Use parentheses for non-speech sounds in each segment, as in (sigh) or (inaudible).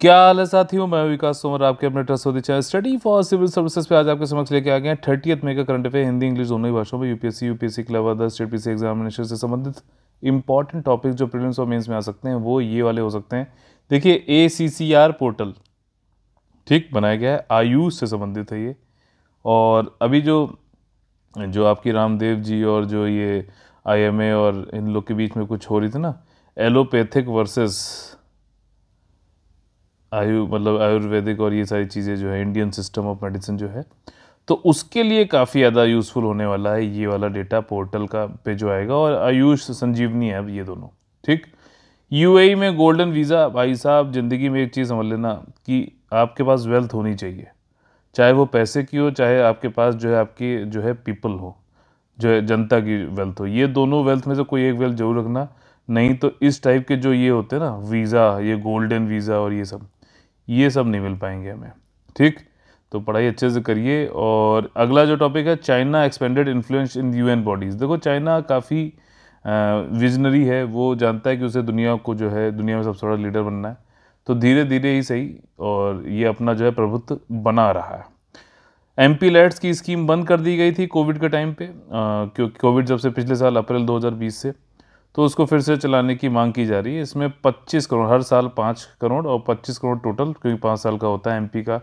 क्या हाल है साथियों मैं विकास तोमर आपके अपने ट्रस्ट होती channel study for civil services पे आज आपके समक्ष लेके आ गए हैं थर्टीथ मे का करंट अफेयर हिंदी इंग्लिश दोनों ही भाषाओं में यूपीएससी यूपीएससी के अलावा दस स्टेट पीसी एग्जामिनेशन से संबंधित इंपॉर्टेंट टॉपिक जो प्रीलिम्स और मेन्स में आ सकते हैं वो ये वाले हो सकते हैं देखिए ए पोर्टल ठीक बनाया गया है आयुष से संबंधित है ये और अभी जो जो आपकी रामदेव जी और जो ये आई और इन लोग के बीच में कुछ हो रही थी ना एलोपैथिक वर्सेस आयु मतलब आयुर्वेदिक और ये सारी चीज़ें जो है इंडियन सिस्टम ऑफ मेडिसिन जो है तो उसके लिए काफ़ी ज़्यादा यूज़फुल होने वाला है ये वाला डेटा पोर्टल का पे जो आएगा और आयुष संजीवनी है ये दोनों ठीक यूएई e में गोल्डन वीज़ा भाई साहब ज़िंदगी में एक चीज़ समझ लेना कि आपके पास वेल्थ होनी चाहिए चाहे वो पैसे की हो चाहे आपके पास जो है आपकी जो है पीपल हो जो है जनता की वेल्थ हो ये दोनों वेल्थ में से कोई एक वेल्थ जरूर रखना नहीं तो इस टाइप के जो ये होते हैं ना वीज़ा ये गोल्डन वीज़ा और ये सब ये सब नहीं मिल पाएंगे हमें ठीक तो पढ़ाई अच्छे से करिए और अगला जो टॉपिक है China expanded influence in UN bodies देखो चाइना काफ़ी विजनरी है वो जानता है कि उसे दुनिया को जो है दुनिया में सबसे बड़ा लीडर बनना है तो धीरे धीरे ही सही और ये अपना जो है प्रभुत्व बना रहा है एम पी लैट्स की स्कीम बंद कर दी गई थी कोविड के टाइम पे क्योंकि कोविड जब से पिछले साल अप्रैल 2020 से तो उसको फिर से चलाने की मांग की जा रही है इसमें 25 करोड़ हर साल 5 करोड़ और 25 करोड़ टोटल क्योंकि पाँच साल का होता है एमपी का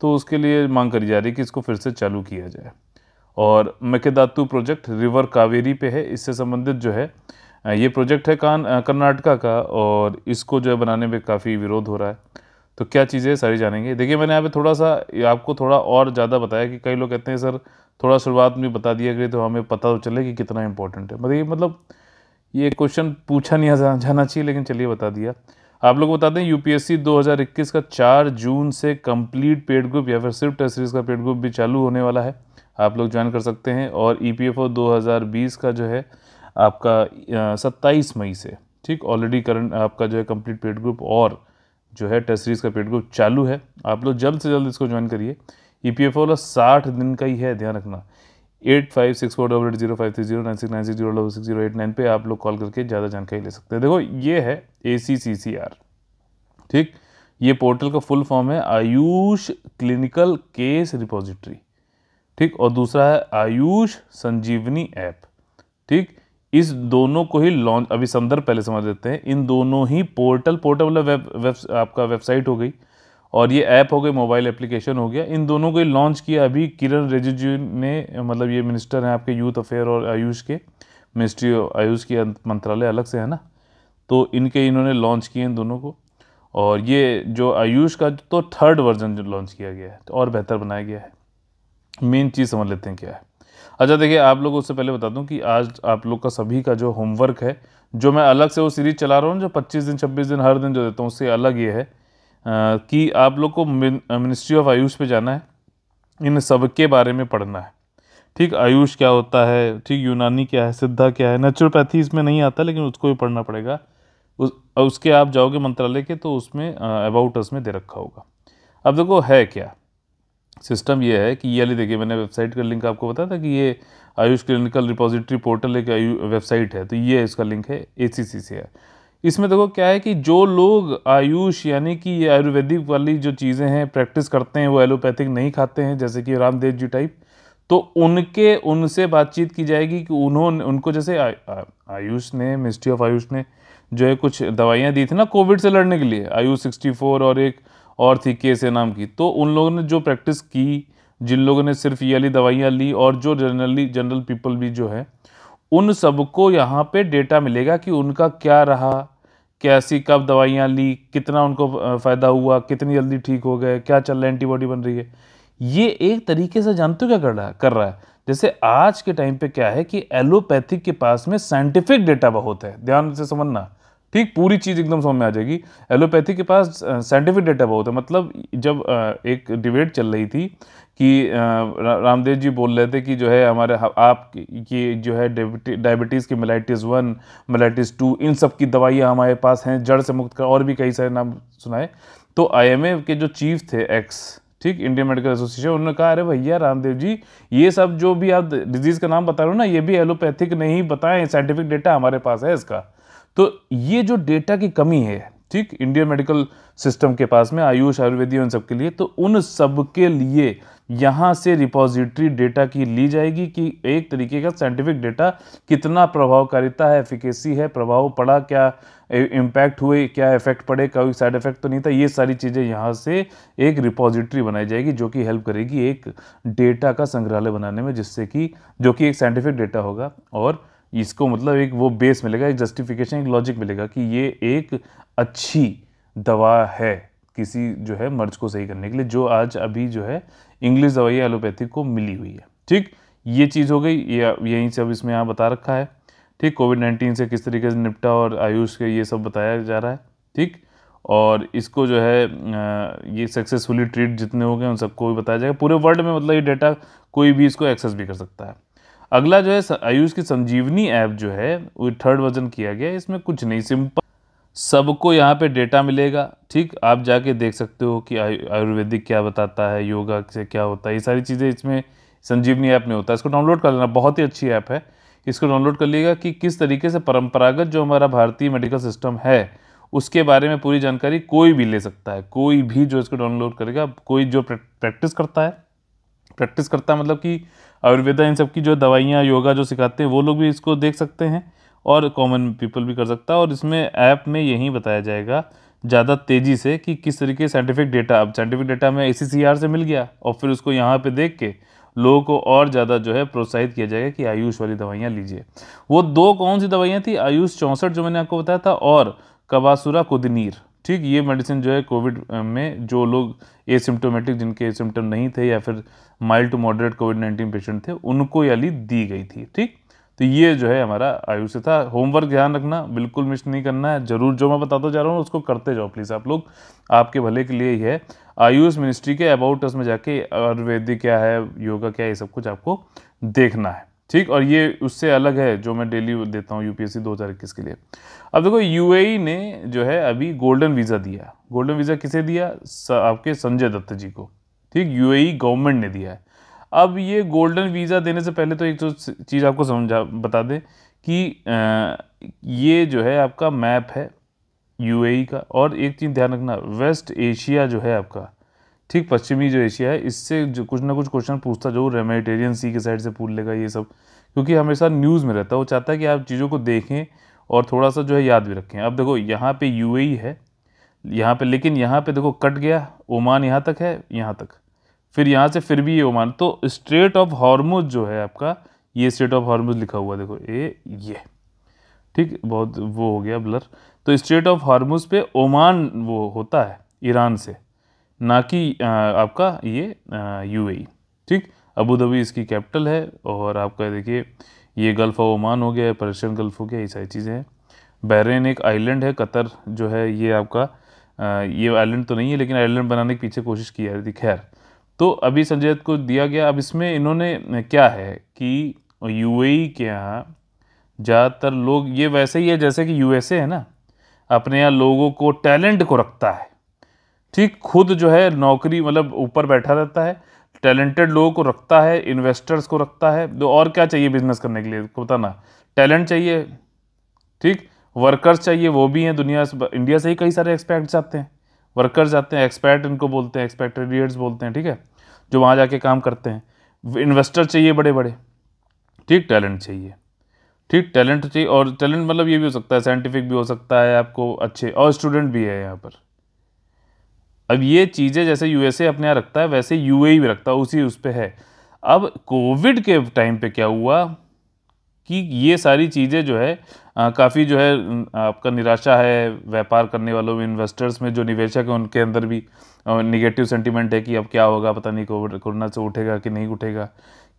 तो उसके लिए मांग करी जा रही है कि इसको फिर से चालू किया जाए और मकेदातु प्रोजेक्ट रिवर कावेरी पे है इससे संबंधित जो है ये प्रोजेक्ट है कान कर्नाटका का और इसको जो है बनाने में काफ़ी विरोध हो रहा है तो क्या चीज़ें सारी जानेंगे देखिए मैंने यहाँ पे थोड़ा सा आपको थोड़ा और ज़्यादा बताया कि कई लोग कहते हैं सर थोड़ा शुरुआत में बता दिया गया तो हमें पता तो चले कि कितना इंपॉर्टेंट है मतलब मतलब ये क्वेश्चन पूछा नहीं जाना चाहिए लेकिन चलिए बता दिया आप लोग बता दें यूपीएससी 2021 का 4 जून से कंप्लीट पेड ग्रुप या फिर सिर्फ टेस्ट सीरीज़ का पेड ग्रुप भी चालू होने वाला है आप लोग ज्वाइन कर सकते हैं और ई पी 2020 का जो है आपका सत्ताईस मई से ठीक ऑलरेडी करंट आपका जो है कंप्लीट पेड ग्रुप और जो है टेस्ट सीरीज़ का पेड ग्रुप चालू है आप लोग जल्द से जल्द इसको ज्वाइन करिए ई पी एफ साठ दिन का ही है ध्यान रखना eight five six four double eight zero five three zero nine six nine six zero double six zero eight nine पर आप लोग कॉल करके ज़्यादा जानकारी ले सकते हैं देखो ये है ए सी सी सी आर ठीक ये पोर्टल का फुल फॉर्म है आयुष क्लिनिकल केस रिपोजिटरी ठीक और दूसरा है आयुष संजीवनी ऐप ठीक इस दोनों को ही लॉन्च अभी संदर्भ पहले समझ लेते हैं इन दोनों ही पोर्टल पोर्टल वेब वेब आपका वेबसाइट हो गई और ये ऐप हो गई मोबाइल एप्लीकेशन हो गया इन दोनों को लॉन्च किया अभी किरण रिजिजू ने मतलब ये मिनिस्टर हैं आपके यूथ अफेयर और आयुष के मिनिस्ट्री आयुष के मंत्रालय अलग से है ना तो इनके इन्होंने लॉन्च किए इन दोनों को और ये जो आयुष का तो थर्ड वर्जन जो लॉन्च किया गया है तो और बेहतर बनाया गया है मेन चीज़ समझ लेते हैं क्या है अच्छा देखिए आप लोगों उससे पहले बता दूं कि आज आप लोग का सभी का जो होमवर्क है जो मैं अलग से वो सीरीज़ चला रहा हूँ जो 25 दिन 26 दिन हर दिन जो देता हूँ उससे अलग ये है कि आप लोग को मिनिस्ट्री ऑफ आयुष पे जाना है इन सब के बारे में पढ़ना है ठीक आयुष क्या होता है ठीक यूनानी क्या है सिद्धा क्या है नेचुरोपैथी इसमें नहीं आता लेकिन उसको भी पढ़ना पड़ेगा उस उसके आप जाओगे मंत्रालय के तो उसमें अबाउट अस में दे रखा होगा अब देखो है क्या सिस्टम ये है कि ये अली देखिए मैंने वेबसाइट का लिंक आपको बताया था कि ये आयुष क्लिनिकल रिपोजिटरी पोर्टल एक वेबसाइट है तो ये इसका लिंक है ए से है इसमें देखो क्या है कि जो लोग आयुष यानी कि ये आयुर्वेदिक वाली जो चीज़ें हैं प्रैक्टिस करते हैं वो एलोपैथिक नहीं खाते हैं जैसे कि रामदेव जी टाइप तो उनके उनसे बातचीत की जाएगी कि उन्होंने उनको जैसे आयुष ने मिनिस्ट्री ऑफ आयुष ने जो है कुछ दवाइयाँ दी थी ना कोविड से लड़ने के लिए आयुष सिक्सटी फोर और एक और थी के से नाम की तो उन लोगों ने जो प्रैक्टिस की जिन लोगों ने सिर्फ ये वाली दवाइयाँ ली और जो जनरली जनरल पीपल भी जो है उन सबको यहाँ पे डेटा मिलेगा कि उनका क्या रहा कैसी कब दवाइयाँ ली कितना उनको फ़ायदा हुआ कितनी जल्दी ठीक हो गए क्या चल रहा है एंटीबॉडी बन रही है ये एक तरीके से जानते हो क्या कर रहा है कर रहा है जैसे आज के टाइम पे क्या है कि एलोपैथिक के पास में साइंटिफिक डेटा बहुत है ध्यान से समझना ठीक पूरी चीज़ एकदम समझ में आ जाएगी एलोपैथी के पास साइंटिफिक डेटा बहुत है मतलब जब एक डिबेट चल रही थी कि रामदेव जी बोल रहे थे कि जो है हमारे आप ये जो है डायबिटीज़ की मेलाइटिस वन मेलाइटिस टू इन सब की दवाइयाँ हमारे पास हैं जड़ से मुक्त का और भी कई सारे नाम सुनाए तो आई के जो चीफ थे एक्स ठीक इंडियन मेडिकल एसोसिएशन उन्होंने कहा अरे भैया रामदेव जी ये सब जो भी आप डिजीज़ का नाम बता रहे हो ना ये भी एलोपैथिक नहीं बताएं साइंटिफिक डेटा हमारे पास है इसका तो ये जो डेटा की कमी है ठीक इंडियन मेडिकल सिस्टम के पास में आयुष आयुर्वेदी उन सब के लिए तो उन सब के लिए यहाँ से रिपोजिटरी डेटा की ली जाएगी कि एक तरीके का साइंटिफिक डेटा कितना प्रभावकारिता है एफिकेसी है प्रभाव पड़ा क्या इम्पैक्ट हुए क्या इफेक्ट पड़े कोई साइड इफेक्ट तो नहीं था ये सारी चीज़ें यहाँ से एक रिपोजिटरी बनाई जाएगी जो कि हेल्प करेगी एक डेटा का संग्रहालय बनाने में जिससे कि जो कि एक साइंटिफिक डेटा होगा और इसको मतलब एक वो बेस मिलेगा एक जस्टिफिकेशन एक लॉजिक मिलेगा कि ये एक अच्छी दवा है किसी जो है मर्ज को सही करने के लिए जो आज अभी जो है इंग्लिश दवाई एलोपैथी को मिली हुई है ठीक ये चीज़ हो गई ये यहीं से अब इसमें यहाँ बता रखा है ठीक कोविड नाइन्टीन से किस तरीके से निपटा और आयुष के ये सब बताया जा रहा है ठीक और इसको जो है ये सक्सेसफुली ट्रीट जितने हो गए उन सबको भी बताया जाएगा पूरे वर्ल्ड में मतलब ये डेटा कोई भी इसको एक्सेस भी कर सकता है अगला जो है आयुष की संजीवनी ऐप जो है वो थर्ड वर्जन किया गया इसमें कुछ नहीं सिंपल सबको यहाँ पे डेटा मिलेगा ठीक आप जाके देख सकते हो कि आयुर्वेदिक क्या बताता है योगा से क्या होता है ये सारी चीज़ें इसमें संजीवनी ऐप में होता है इसको डाउनलोड कर लेना बहुत ही अच्छी ऐप है इसको डाउनलोड कर लीजिएगा कि किस तरीके से परंपरागत जो हमारा भारतीय मेडिकल सिस्टम है उसके बारे में पूरी जानकारी कोई भी ले सकता है कोई भी जो इसको डाउनलोड करेगा कोई जो प्रैक्टिस करता है प्रैक्टिस करता है मतलब कि आयुर्वेदा इन सब की जो दवाइयाँ योगा जो सिखाते हैं वो लोग भी इसको देख सकते हैं और कॉमन पीपल भी कर सकता है और इसमें ऐप में यही बताया जाएगा ज़्यादा तेज़ी से कि किस तरीके साइंटिफिक डेटा अब साइंटिफिक डेटा हमें ए से मिल गया और फिर उसको यहाँ पर देख के लोगों को और ज़्यादा जो है प्रोत्साहित किया जाएगा कि आयुष वाली दवाइयाँ लीजिए वो दो कौन सी दवाइयाँ थी आयुष चौंसठ जो मैंने आपको बताया था और कबासुरा कुदनीर ठीक ये मेडिसिन जो है कोविड में जो लोग एसिम्टोमेटिक जिनके सिम्टम नहीं थे या फिर mild to moderate Covid nineteen patient थे उनको ये ली दी गई थी ठीक तो ये जो है हमारा आयु से था होमवर्क ध्यान रखना बिल्कुल मिस नहीं करना है ज़रूर जो मैं बताता जा रहा हूँ उसको करते जाओ प्लीज़ आप लोग आपके भले के लिए ही है आयुष मिनिस्ट्री के अबाउट अस में जाके आयुर्वेदिक क्या है योगा क्या है ये सब कुछ आपको देखना है ठीक और ये उससे अलग है जो मैं डेली देता हूँ यूपीएससी 2021 के लिए अब देखो यू e ने जो है अभी गोल्डन वीज़ा दिया गोल्डन वीज़ा किसे दिया आपके संजय दत्त जी को ठीक यू गवर्नमेंट e ने दिया है अब ये गोल्डन वीज़ा देने से पहले तो एक तो चीज़ आपको समझा बता दें कि ये जो है आपका मैप है यूएई e का और एक चीज़ ध्यान रखना वेस्ट एशिया जो है आपका ठीक पश्चिमी जो एशिया है इससे जो कुछ ना कुछ क्वेश्चन पूछता जो रेमेटेरियन सी के साइड से पूछ लेगा ये सब क्योंकि हमेशा न्यूज़ में रहता है वो चाहता है कि आप चीज़ों को देखें और थोड़ा सा जो है याद भी रखें अब देखो यहाँ पे यूएई e है यहाँ पे लेकिन यहाँ पे देखो कट गया ओमान यहाँ तक है यहाँ तक फिर यहाँ से फिर भी ये ओमान तो स्ट्रेट ऑफ हॉर्मोज जो है आपका ये स्ट्रेट ऑफ हॉर्मोज लिखा हुआ देखो ए ये ठीक बहुत वो हो गया ब्लर तो स्ट्रेट ऑफ हॉर्मोज पे ओमान वो होता है ईरान से ना कि आपका ये यू ठीक अबू धाबी इसकी कैपिटल है और आपका देखिए ये गल्फ़ ऑफ ओमान हो गया है पर्शियन गल्फ़ हो गया ये सारी चीज़ें हैं बहरेन एक आइलैंड है कतर जो है ये आपका ये आइलैंड तो नहीं है लेकिन आइलैंड बनाने के पीछे कोशिश की जा रही थी खैर तो अभी संजय दत्त को दिया गया अब इसमें इन्होंने क्या है कि यूएई के यहाँ ज़्यादातर लोग ये वैसे ही है जैसे कि यूएसए है ना अपने यहाँ लोगों को टैलेंट को रखता है ठीक खुद जो है नौकरी मतलब ऊपर बैठा रहता है टैलेंटेड लोगों को रखता है इन्वेस्टर्स को रखता है तो और क्या चाहिए बिजनेस करने के लिए पता ना टैलेंट चाहिए ठीक वर्कर्स चाहिए वो भी हैं दुनिया इंडिया से ही कई सारे एक्सपेक्ट्स आते हैं वर्कर्स आते हैं एक्सपर्ट इनको बोलते हैं एक्सपैक्ट्रेडियट्स बोलते हैं ठीक है जो वहाँ जाके काम करते हैं इन्वेस्टर चाहिए बड़े बड़े ठीक टैलेंट चाहिए ठीक टैलेंट चाहिए और टैलेंट मतलब ये भी हो सकता है साइंटिफिक भी हो सकता है आपको अच्छे और स्टूडेंट भी है यहाँ पर अब ये चीज़ें जैसे यूएसए अपने यहाँ रखता है वैसे यूएई e भी रखता है उसी उस पर है अब कोविड के टाइम पे क्या हुआ कि ये सारी चीज़ें जो है काफ़ी जो है आपका निराशा है व्यापार करने वालों में इन्वेस्टर्स में जो निवेशक हैं उनके अंदर भी निगेटिव सेंटिमेंट है कि अब क्या होगा पता नहीं कोरोना से उठेगा कि नहीं उठेगा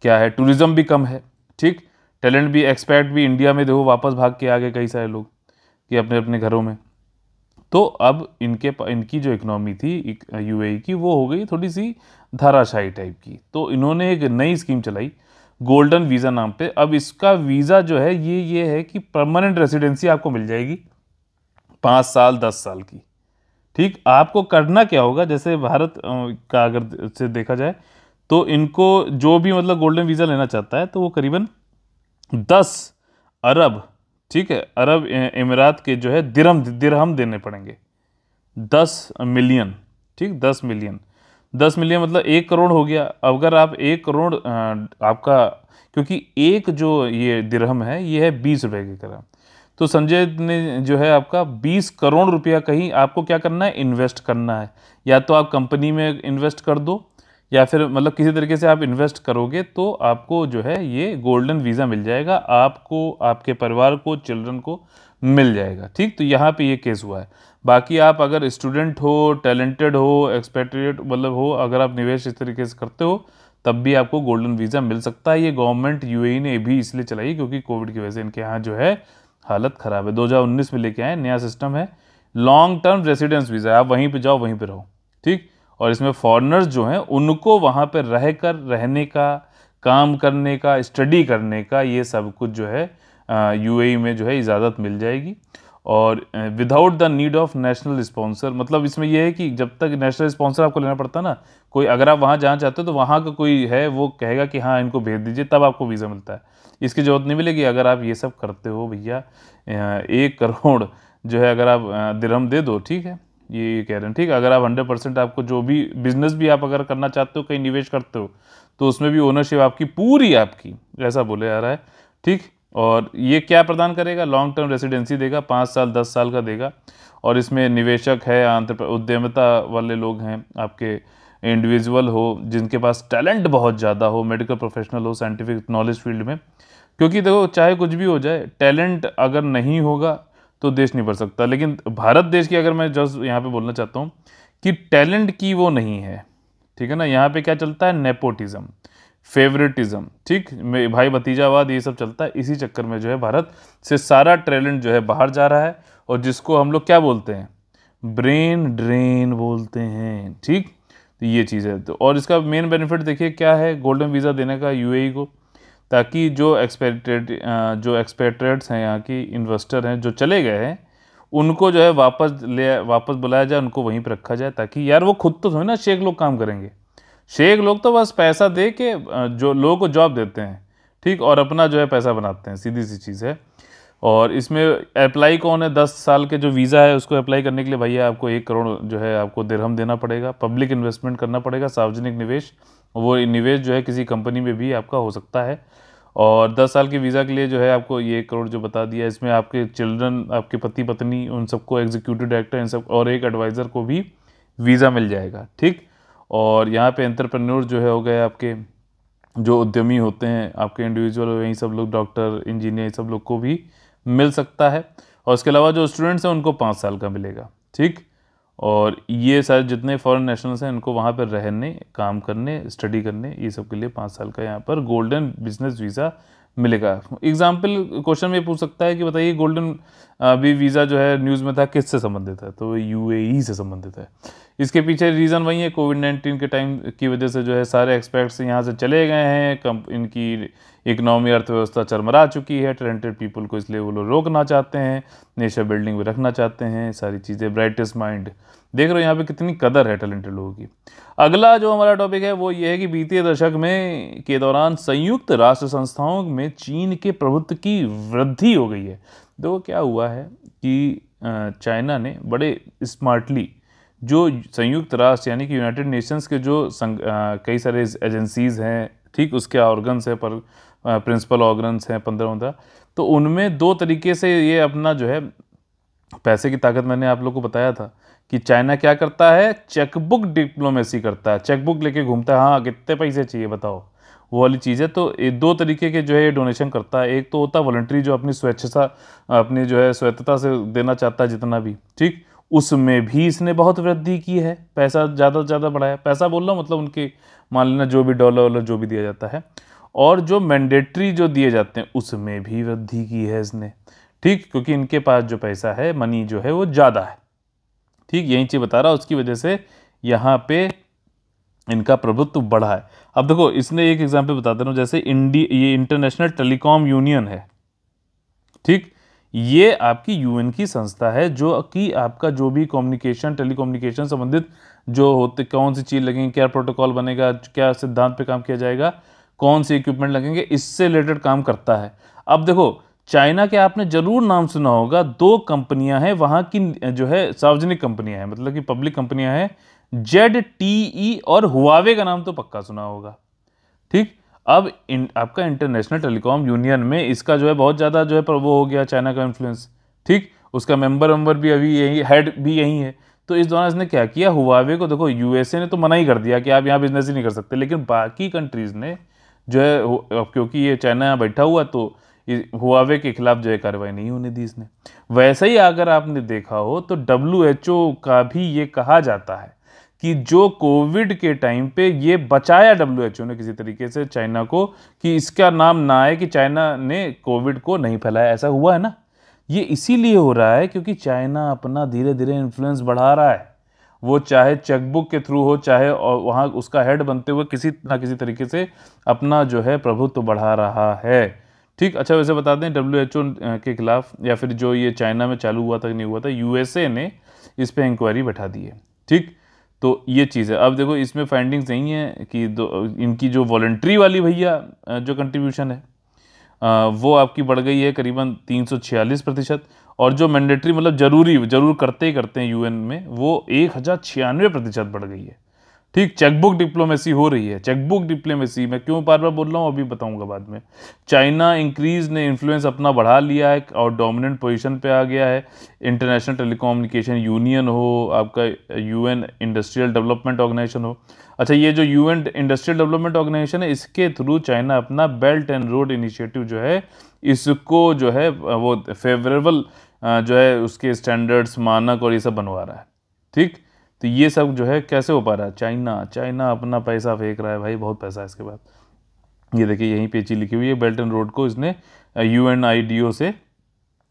क्या है टूरिज़्म भी कम है ठीक टैलेंट भी एक्सपर्ट भी इंडिया में देखो वापस भाग के आ गए कई सारे लोग कि अपने अपने घरों में तो अब इनके इनकी जो इकनॉमी थी यूएई की वो हो गई थोड़ी सी धाराशाही टाइप की तो इन्होंने एक नई स्कीम चलाई गोल्डन वीज़ा नाम पे अब इसका वीज़ा जो है ये ये है कि परमानेंट रेसिडेंसी आपको मिल जाएगी पाँच साल दस साल की ठीक आपको करना क्या होगा जैसे भारत का अगर से देखा जाए तो इनको जो भी मतलब गोल्डन वीज़ा लेना चाहता है तो वो करीबन दस अरब ठीक है अरब इमारात के जो है दिरहम दिरहम देने पड़ेंगे दस मिलियन ठीक दस मिलियन दस मिलियन मतलब एक करोड़ हो गया अगर आप एक करोड़ आपका क्योंकि एक जो ये दिरहम है ये है बीस रुपए की ग्राम तो संजय ने जो है आपका बीस करोड़ रुपया कहीं आपको क्या करना है इन्वेस्ट करना है या तो आप कंपनी में इन्वेस्ट कर दो या फिर मतलब किसी तरीके से आप इन्वेस्ट करोगे तो आपको जो है ये गोल्डन वीज़ा मिल जाएगा आपको आपके परिवार को चिल्ड्रन को मिल जाएगा ठीक तो यहाँ पे ये केस हुआ है बाकी आप अगर स्टूडेंट हो टैलेंटेड हो एक्सपेक्टेड मतलब हो अगर आप निवेश इस तरीके से करते हो तब भी आपको गोल्डन वीज़ा मिल सकता है ये गवर्नमेंट यूएई e ने भी इसलिए चलाई क्योंकि कोविड की वजह से इनके यहाँ जो है हालत ख़राब है 2019 में लेके आए नया सिस्टम है लॉन्ग टर्म रेसिडेंस वीज़ा आप वहीं पर जाओ वहीं पर रहो ठीक और इसमें फॉरनर्स जो हैं उनको वहाँ पर रह कर रहने का काम करने का स्टडी करने का ये सब कुछ जो है यूएई e में जो है इजाज़त मिल जाएगी और without the need of national sponsor मतलब इसमें यह है कि जब तक नेशनल स्पॉन्सर आपको लेना पड़ता ना कोई अगर आप वहाँ जाना चाहते हो तो वहाँ का कोई है वो कहेगा कि हाँ इनको भेज दीजिए तब आपको वीज़ा मिलता है इसकी ज़रूरत नहीं मिलेगी अगर आप ये सब करते हो भैया एक करोड़ जो है अगर आप दिरहम दे दो ठीक है ये ये कह रहे हैं ठीक है अगर आप हंड्रेड परसेंट आपको जो भी बिज़नेस भी आप अगर करना चाहते हो कहीं निवेश करते हो तो उसमें भी ओनरशिप आपकी पूरी आपकी ऐसा बोले जा रहा है ठीक और ये क्या प्रदान करेगा लॉन्ग टर्म रेसिडेंसी देगा पाँच साल दस साल का देगा और इसमें निवेशक है आंत्र उद्यमता वाले लोग हैं आपके इंडिविजुअल हो जिनके पास टैलेंट बहुत ज़्यादा हो मेडिकल प्रोफेशनल हो साइंटिफिक नॉलेज फील्ड में क्योंकि देखो चाहे कुछ भी हो जाए टैलेंट अगर नहीं होगा तो देश नहीं बढ़ सकता लेकिन भारत देश की अगर मैं जस्ट यहाँ पे बोलना चाहता हूँ कि टैलेंट की वो नहीं है ठीक है ना यहाँ पे क्या चलता है नेपोटिज़म फेवरेटिज्म ठीक भाई भतीजावाद ये सब चलता है इसी चक्कर में जो है भारत से सारा टैलेंट जो है बाहर जा रहा है और जिसको हम लोग क्या बोलते हैं ब्रेन ड्रेन बोलते हैं ठीक तो ये चीज़ है तो और इसका मेन बेनिफिट देखिए क्या है गोल्डन वीज़ा देने का यूएई को ताकि जो एक्सपेक्टेड जो एक्सपेक्टेड्स हैं यहाँ की इन्वेस्टर हैं जो चले गए हैं उनको जो है वापस ले वापस बुलाया जाए उनको वहीं पर रखा जाए ताकि यार वो खुद तो थोड़े ना शेख लोग काम करेंगे शेख लोग तो बस पैसा दे के जो लोगों को जॉब देते हैं ठीक और अपना जो है पैसा बनाते हैं सीधी सी चीज़ है और इसमें अप्लाई कौन है दस साल के जो वीज़ा है उसको अप्लाई करने के लिए भैया आपको एक करोड़ जो है आपको दिरहम देना पड़ेगा पब्लिक इन्वेस्टमेंट करना पड़ेगा सार्वजनिक निवेश वो निवेश जो है किसी कंपनी में भी आपका हो सकता है और दस साल के वीज़ा के लिए जो है आपको ये एक करोड़ जो बता दिया इसमें आपके चिल्ड्रन आपके पति पत्नी उन सबको एग्जीक्यूटिव डायरेक्टर इन सब और एक एडवाइज़र को भी वीज़ा मिल जाएगा ठीक और यहाँ पे एंटरप्रेन्योर जो है हो गए आपके जो उद्यमी होते हैं आपके इंडिविजुअल यहीं सब लोग डॉक्टर इंजीनियर सब लोग को भी मिल सकता है और उसके अलावा जो स्टूडेंट्स हैं उनको पाँच साल का मिलेगा ठीक और ये सारे जितने फॉरेन नेशनल्स हैं इनको वहाँ पर रहने काम करने स्टडी करने ये सब के लिए पाँच साल का यहाँ पर गोल्डन बिजनेस वीज़ा मिलेगा एग्जाम्पल क्वेश्चन में पूछ सकता है कि बताइए गोल्डन भी वीज़ा जो है न्यूज़ में था किससे संबंधित है तो यू e से संबंधित है इसके पीछे रीज़न वही है कोविड नाइन्टीन के टाइम की वजह से जो है सारे एक्सपर्ट्स यहाँ से चले गए हैं कम इनकी इकनॉमी अर्थव्यवस्था चरमरा चुकी है टैलेंटेड पीपल को इसलिए वो लोग रोकना चाहते हैं नेशा बिल्डिंग में रखना चाहते हैं सारी चीज़ें ब्राइटेस्ट माइंड देख रहे हो यहाँ पे कितनी कदर है टैलेंटेड लोगों की अगला जो हमारा टॉपिक है वो ये है कि बीते दशक में के दौरान संयुक्त राष्ट्र संस्थाओं में चीन के प्रभुत्व की वृद्धि हो गई है तो क्या हुआ है कि चाइना ने बड़े स्मार्टली जो संयुक्त राष्ट्र यानी कि यूनाइटेड नेशंस के जो कई सारे एजेंसीज़ हैं ठीक उसके ऑर्गन्स हैं पर प्रिंसिपल ऑर्गन्स हैं पंद्रह पंद्रह तो उनमें दो तरीके से ये अपना जो है पैसे की ताकत मैंने आप लोग को बताया था कि चाइना क्या करता है चेकबुक डिप्लोमेसी करता है चेकबुक लेके घूमता है हाँ, हाँ कितने पैसे चाहिए बताओ वो वाली चीज़ है तो ये दो तरीके के जो है ये डोनेशन करता है एक तो होता है वॉलेंट्री जो अपनी स्वेच्छता अपनी जो है स्वच्छता से देना चाहता है जितना भी ठीक उसमें भी इसने बहुत वृद्धि की है पैसा ज़्यादा से ज़्यादा बढ़ाया पैसा बोल रहा हूँ मतलब उनके मान लेना जो भी डॉलर वॉलर जो भी दिया जाता है और जो मैंडेटरी जो दिए जाते हैं उसमें भी वृद्धि की है इसने ठीक क्योंकि इनके पास जो पैसा है मनी जो है वो ज़्यादा है ठीक यही चीज़ बता रहा उसकी वजह से यहाँ पे इनका प्रभुत्व बढ़ा है अब देखो इसने एक एग्जाम्पल बता दे रहा हूँ जैसे इंडी ये इंटरनेशनल टेलीकॉम यूनियन है ठीक ये आपकी यूएन की संस्था है जो कि आपका जो भी कम्युनिकेशन टेलीकम्युनिकेशन संबंधित जो होते कौन सी चीज़ लगेंगी क्या प्रोटोकॉल बनेगा क्या सिद्धांत पे काम किया जाएगा कौन से इक्विपमेंट लगेंगे इससे रिलेटेड काम करता है अब देखो चाइना के आपने ज़रूर नाम सुना होगा दो कंपनियां हैं वहाँ की जो है सार्वजनिक कंपनियां हैं मतलब कि पब्लिक कंपनियां हैं जेड टी ई और हुआवे का नाम तो पक्का सुना होगा ठीक अब इन, आपका इंटरनेशनल टेलीकॉम यूनियन में इसका जो है बहुत ज़्यादा जो है वो हो गया चाइना का इन्फ्लुएंस ठीक उसका मेंबर वेम्बर भी अभी यही हेड भी यही है तो इस दौरान इसने क्या किया हुआवे को देखो यूएसए ने तो मना ही कर दिया कि आप यहाँ बिजनेस ही नहीं कर सकते लेकिन बाकी कंट्रीज़ ने जो है क्योंकि ये चाइना यहाँ बैठा हुआ तो हुआवे के खिलाफ जो है कार्रवाई नहीं होने दी इसने वैसे ही अगर आपने देखा हो तो डब्ल्यू का भी ये कहा जाता है कि जो कोविड के टाइम पे ये बचाया डब्ल्यू ने किसी तरीके से चाइना को कि इसका नाम ना आए कि चाइना ने कोविड को नहीं फैलाया ऐसा हुआ है ना ये इसीलिए हो रहा है क्योंकि चाइना अपना धीरे धीरे इन्फ्लुएंस बढ़ा रहा है वो चाहे चेकबुक के थ्रू हो चाहे और वहाँ उसका हेड बनते हुए किसी ना किसी तरीके से अपना जो है प्रभुत्व तो बढ़ा रहा है ठीक अच्छा वैसे बता दें डब्ल्यू के खिलाफ या फिर जो ये चाइना में चालू हुआ था नहीं हुआ था यूएसए ने इस पर इंक्वायरी बैठा दी है ठीक तो ये चीज़ है अब देखो इसमें फाइंडिंग्स यही है कि दो इनकी जो वॉल्ट्री वाली भैया जो कंट्रीब्यूशन है वो आपकी बढ़ गई है करीबन छियालीस प्रतिशत और जो मैंडेटरी मतलब ज़रूरी ज़रूर करते ही करते हैं यूएन में वो एक हज़ार छियानवे प्रतिशत बढ़ गई है ठीक चेकबुक डिप्लोमेसी हो रही है चेकबुक डिप्लोमेसी मैं क्यों बार बार बोल रहा हूँ अभी बताऊँगा बाद में चाइना इंक्रीज ने इन्फ्लुएंस अपना बढ़ा लिया है और डोमिनेंट पोजीशन पे आ गया है इंटरनेशनल टेलीकोम्युनिकेशन यूनियन हो आपका यूएन इंडस्ट्रियल डेवलपमेंट ऑर्गेनाइजेशन हो अच्छा ये जो यू इंडस्ट्रियल डेवलपमेंट ऑर्गेनाइजेशन है इसके थ्रू चाइना अपना बेल्ट एंड रोड इनिशिएटिव जो है इसको जो है वो फेवरेबल जो है उसके स्टैंडर्ड्स मानक और ये सब बनवा रहा है ठीक तो ये सब जो है कैसे हो पा रहा है चाइना चाइना अपना पैसा फेंक रहा है भाई बहुत पैसा है इसके बाद ये देखिए यहीं पेची लिखी हुई है बेल्ट एंड रोड को इसने U N I D O से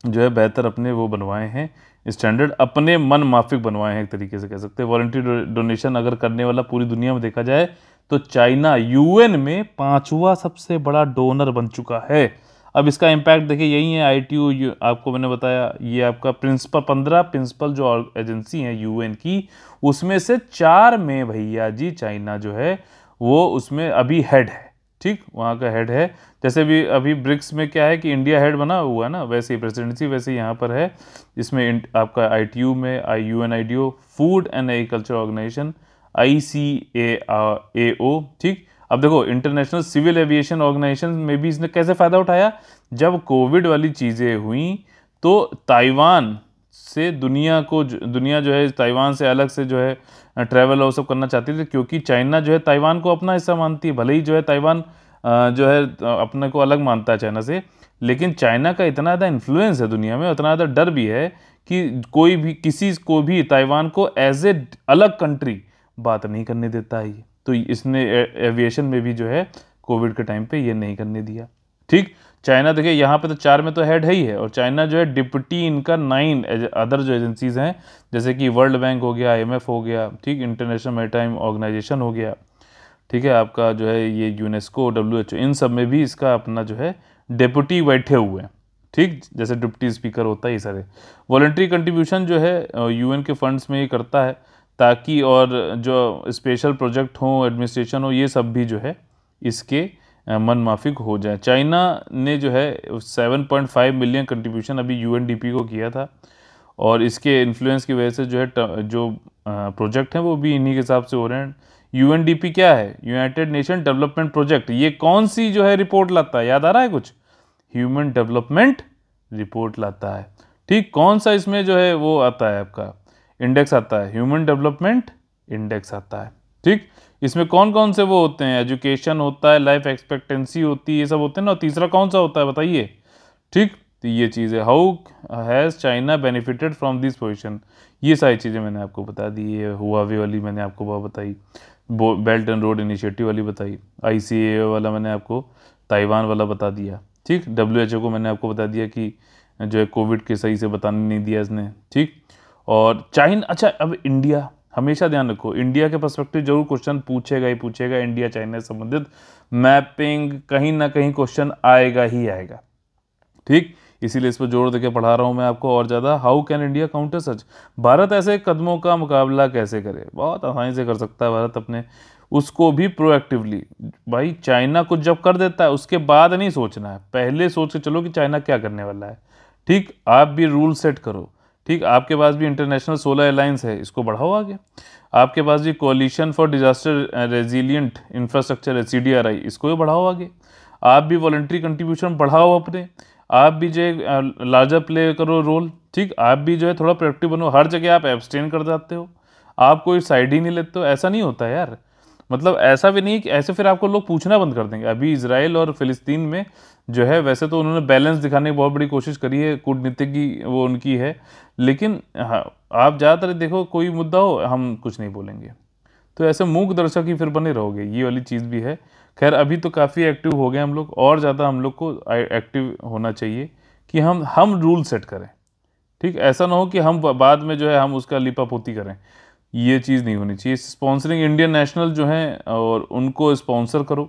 जो है बेहतर अपने वो बनवाए हैं स्टैंडर्ड अपने मन माफिक बनवाए हैं एक तरीके से कह सकते हैं वॉल्टी डोनेशन अगर करने वाला पूरी दुनिया में देखा जाए तो चाइना यूएन में पांचवा सबसे बड़ा डोनर बन चुका है अब इसका इम्पैक्ट देखिए यही है आई टी आपको मैंने बताया ये आपका प्रिंसिपल पंद्रह प्रिंसिपल जो एजेंसी है यूएन की उसमें से चार में भैया जी चाइना जो है वो उसमें अभी हेड है ठीक वहाँ का हेड है जैसे भी अभी ब्रिक्स में क्या है कि इंडिया हेड बना हुआ है ना वैसे ही प्रेसिडेंसी वैसे यहाँ पर है इसमें आपका आई में I U N I D O food and agriculture organisation I C A O ठीक अब देखो इंटरनेशनल सिविल एविएशन ऑर्गेनाइजेशन में भी इसने कैसे फ़ायदा उठाया जब कोविड वाली चीज़ें हुई तो ताइवान से दुनिया को दुनिया जो है ताइवान से अलग से जो है ट्रैवल और सब करना चाहती थी क्योंकि चाइना जो है ताइवान को अपना हिस्सा मानती है भले ही जो है ताइवान जो है अपने को अलग मानता है चाइना से लेकिन चाइना का इतना ज़्यादा इन्फ्लुएंस है दुनिया में उतना ज़्यादा डर भी है कि कोई भी किसी को भी ताइवान को एज ए अलग कंट्री बात नहीं करने देता है ये तो इसने एविएशन में भी जो है कोविड के टाइम पे ये नहीं करने दिया ठीक चाइना देखिए यहाँ पे तो चार में तो हेड है ही है और चाइना जो है डिप्टी इनका नाइन अदर जो एजेंसीज़ हैं जैसे कि वर्ल्ड बैंक हो गया आई हो गया ठीक इंटरनेशनल मेटाइम ऑर्गेनाइजेशन हो गया ठीक है आपका जो है ये यूनेस्को डब्ल्यू इन सब में भी इसका अपना जो है डिप्टी बैठे हुए हैं ठीक जैसे डिप्टी स्पीकर होता है ये सारे वॉलेंट्री कंट्रीब्यूशन जो है यूएन के फंड्स में ये करता है ताकि और जो स्पेशल प्रोजेक्ट हो एडमिनिस्ट्रेशन हो ये सब भी जो है इसके मन माफिक हो जाए चाइना ने जो है 7.5 मिलियन कंट्रीब्यूशन अभी यूएनडीपी को किया था और इसके इन्फ्लुएंस की वजह से जो है जो प्रोजेक्ट हैं वो भी इन्हीं के हिसाब से हो रहे हैं यूएनडीपी क्या है यूनाइटेड नेशन डेवलपमेंट प्रोजेक्ट ये कौन सी जो है रिपोर्ट लाता है याद आ रहा है कुछ ह्यूमन डेवलपमेंट रिपोर्ट लाता है ठीक कौन सा इसमें जो है वो आता है आपका इंडेक्स आता है ह्यूमन डेवलपमेंट इंडेक्स आता है ठीक इसमें कौन कौन से वो होते हैं एजुकेशन होता है लाइफ एक्सपेक्टेंसी होती है ये सब होते हैं ना तीसरा कौन सा होता है बताइए ठीक तो ये चीज़ है how has China benefited from this position ये सारी चीज़ें मैंने आपको बता दी है हुआ वे वाली मैंने आपको वह बताई बेल्ट एंड रोड इनिशिएटिव वाली बताई आई वाला मैंने आपको ताइवान वाला बता दिया ठीक डब्ल्यू को मैंने आपको बता दिया कि जो है कोविड के सही से बताने नहीं दिया इसने ठीक और चाइना अच्छा अब इंडिया हमेशा ध्यान रखो इंडिया के परस्पेक्टिव जरूर क्वेश्चन पूछेगा ही पूछेगा इंडिया चाइना से संबंधित मैपिंग कहीं ना कहीं क्वेश्चन आएगा ही आएगा ठीक इसीलिए इस पर जोर देकर पढ़ा रहा हूँ मैं आपको और ज़्यादा how can India counter such भारत ऐसे कदमों का मुकाबला कैसे करे बहुत आसानी से कर सकता है भारत अपने उसको भी प्रोएक्टिवली भाई चाइना कुछ जब कर देता है उसके बाद नहीं सोचना है पहले सोच के चलो कि चाइना क्या करने वाला है ठीक आप भी रूल सेट करो ठीक आपके पास भी इंटरनेशनल सोलर एयरलाइंस है इसको बढ़ाओ आगे आपके पास भी coalition for disaster resilient infrastructure है सी इसको भी बढ़ाओ आगे आप भी वॉलेंट्री कंट्रीब्यूशन बढ़ाओ अपने आप भी जो लार्जर प्ले करो रोल ठीक आप भी जो है थोड़ा प्रोडक्टिव बनो हर जगह आप एब्सटेन कर जाते हो आप कोई साइड ही नहीं लेते हो ऐसा नहीं होता यार मतलब ऐसा भी नहीं कि ऐसे फिर आपको लोग पूछना बंद कर देंगे अभी इसराइल और फिलिस्तीन में जो है वैसे तो उन्होंने बैलेंस दिखाने की बहुत बड़ी कोशिश करी है कूटनीतिक की वो उनकी है लेकिन हाँ आप ज़्यादातर देखो कोई मुद्दा हो हम कुछ नहीं बोलेंगे तो ऐसे मूक दर्शक ही फिर बने रहोगे ये वाली चीज़ भी है खैर अभी तो काफ़ी एक्टिव हो गए हम लोग और ज़्यादा हम लोग को एक्टिव होना चाहिए कि हम हम रूल सेट करें ठीक ऐसा ना हो कि हम बाद में जो है हम उसका लिपापोती करें ये चीज़ नहीं होनी चाहिए स्पॉन्सरिंग इंडियन नेशनल जो हैं और उनको स्पॉन्सर करो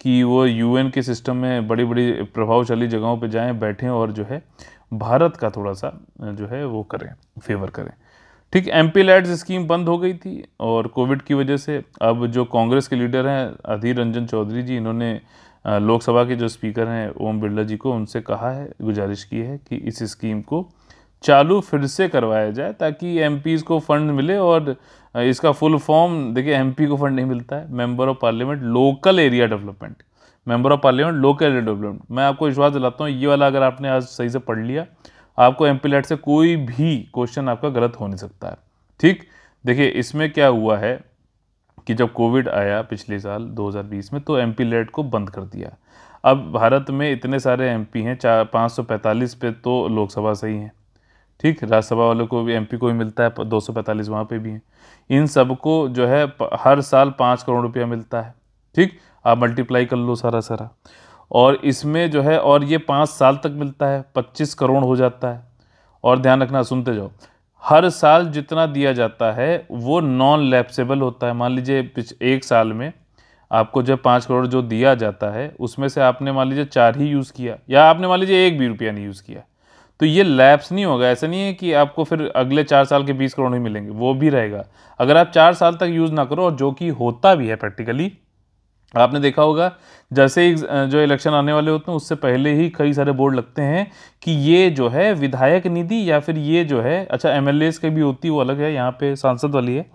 कि वो यूएन के सिस्टम में बड़ी बड़ी प्रभावशाली जगहों पे जाएं बैठें और जो है भारत का थोड़ा सा जो है वो करें फेवर करें ठीक एम पी लैड्स स्कीम बंद हो गई थी और कोविड की वजह से अब जो कांग्रेस के लीडर हैं अधीर रंजन चौधरी जी इन्होंने लोकसभा के जो स्पीकर हैं ओम बिरला जी को उनसे कहा है गुजारिश की है कि इस स्कीम को चालू फिर से करवाया जाए ताकि एम को फंड मिले और इसका फुल फॉर्म देखिए एम को फंड नहीं मिलता है member of parliament local area development member of parliament local area development मैं आपको विश्वास दिलाता हूँ ये वाला अगर आपने आज सही से पढ़ लिया आपको एम पी से कोई भी क्वेश्चन आपका गलत हो नहीं सकता है ठीक देखिए इसमें क्या हुआ है कि जब कोविड आया पिछले साल 2020 में तो एम पी को बंद कर दिया अब भारत में इतने सारे एम हैं चार पाँच पे तो लोकसभा से ही हैं ठीक राज्यसभा वालों को भी एमपी को भी मिलता है दो सौ पैंतालीस वहाँ पर भी हैं इन सबको जो है हर साल पाँच करोड़ रुपया मिलता है ठीक आप मल्टीप्लाई कर लो सारा सारा और इसमें जो है और ये पाँच साल तक मिलता है पच्चीस करोड़ हो जाता है और ध्यान रखना सुनते जाओ हर साल जितना दिया जाता है वो नॉन लैप्सेबल होता है मान लीजिए एक साल में आपको जो पाँच करोड़ जो दिया जाता है उसमें से आपने मान लीजिए चार ही यूज़ किया या आपने मान लीजिए एक भी रुपया नहीं यूज़ किया तो ये लैप्स नहीं होगा ऐसा नहीं है कि आपको फिर अगले चार साल के बीस करोड़ ही मिलेंगे वो भी रहेगा अगर आप चार साल तक यूज़ ना करो और जो कि होता भी है प्रैक्टिकली आपने देखा होगा जैसे ही जो इलेक्शन आने वाले होते हैं उससे पहले ही कई सारे बोर्ड लगते हैं कि ये जो है विधायक निधि या फिर ये जो है अच्छा एम एल के भी होती है वो अलग है यहाँ पे सांसद वाली है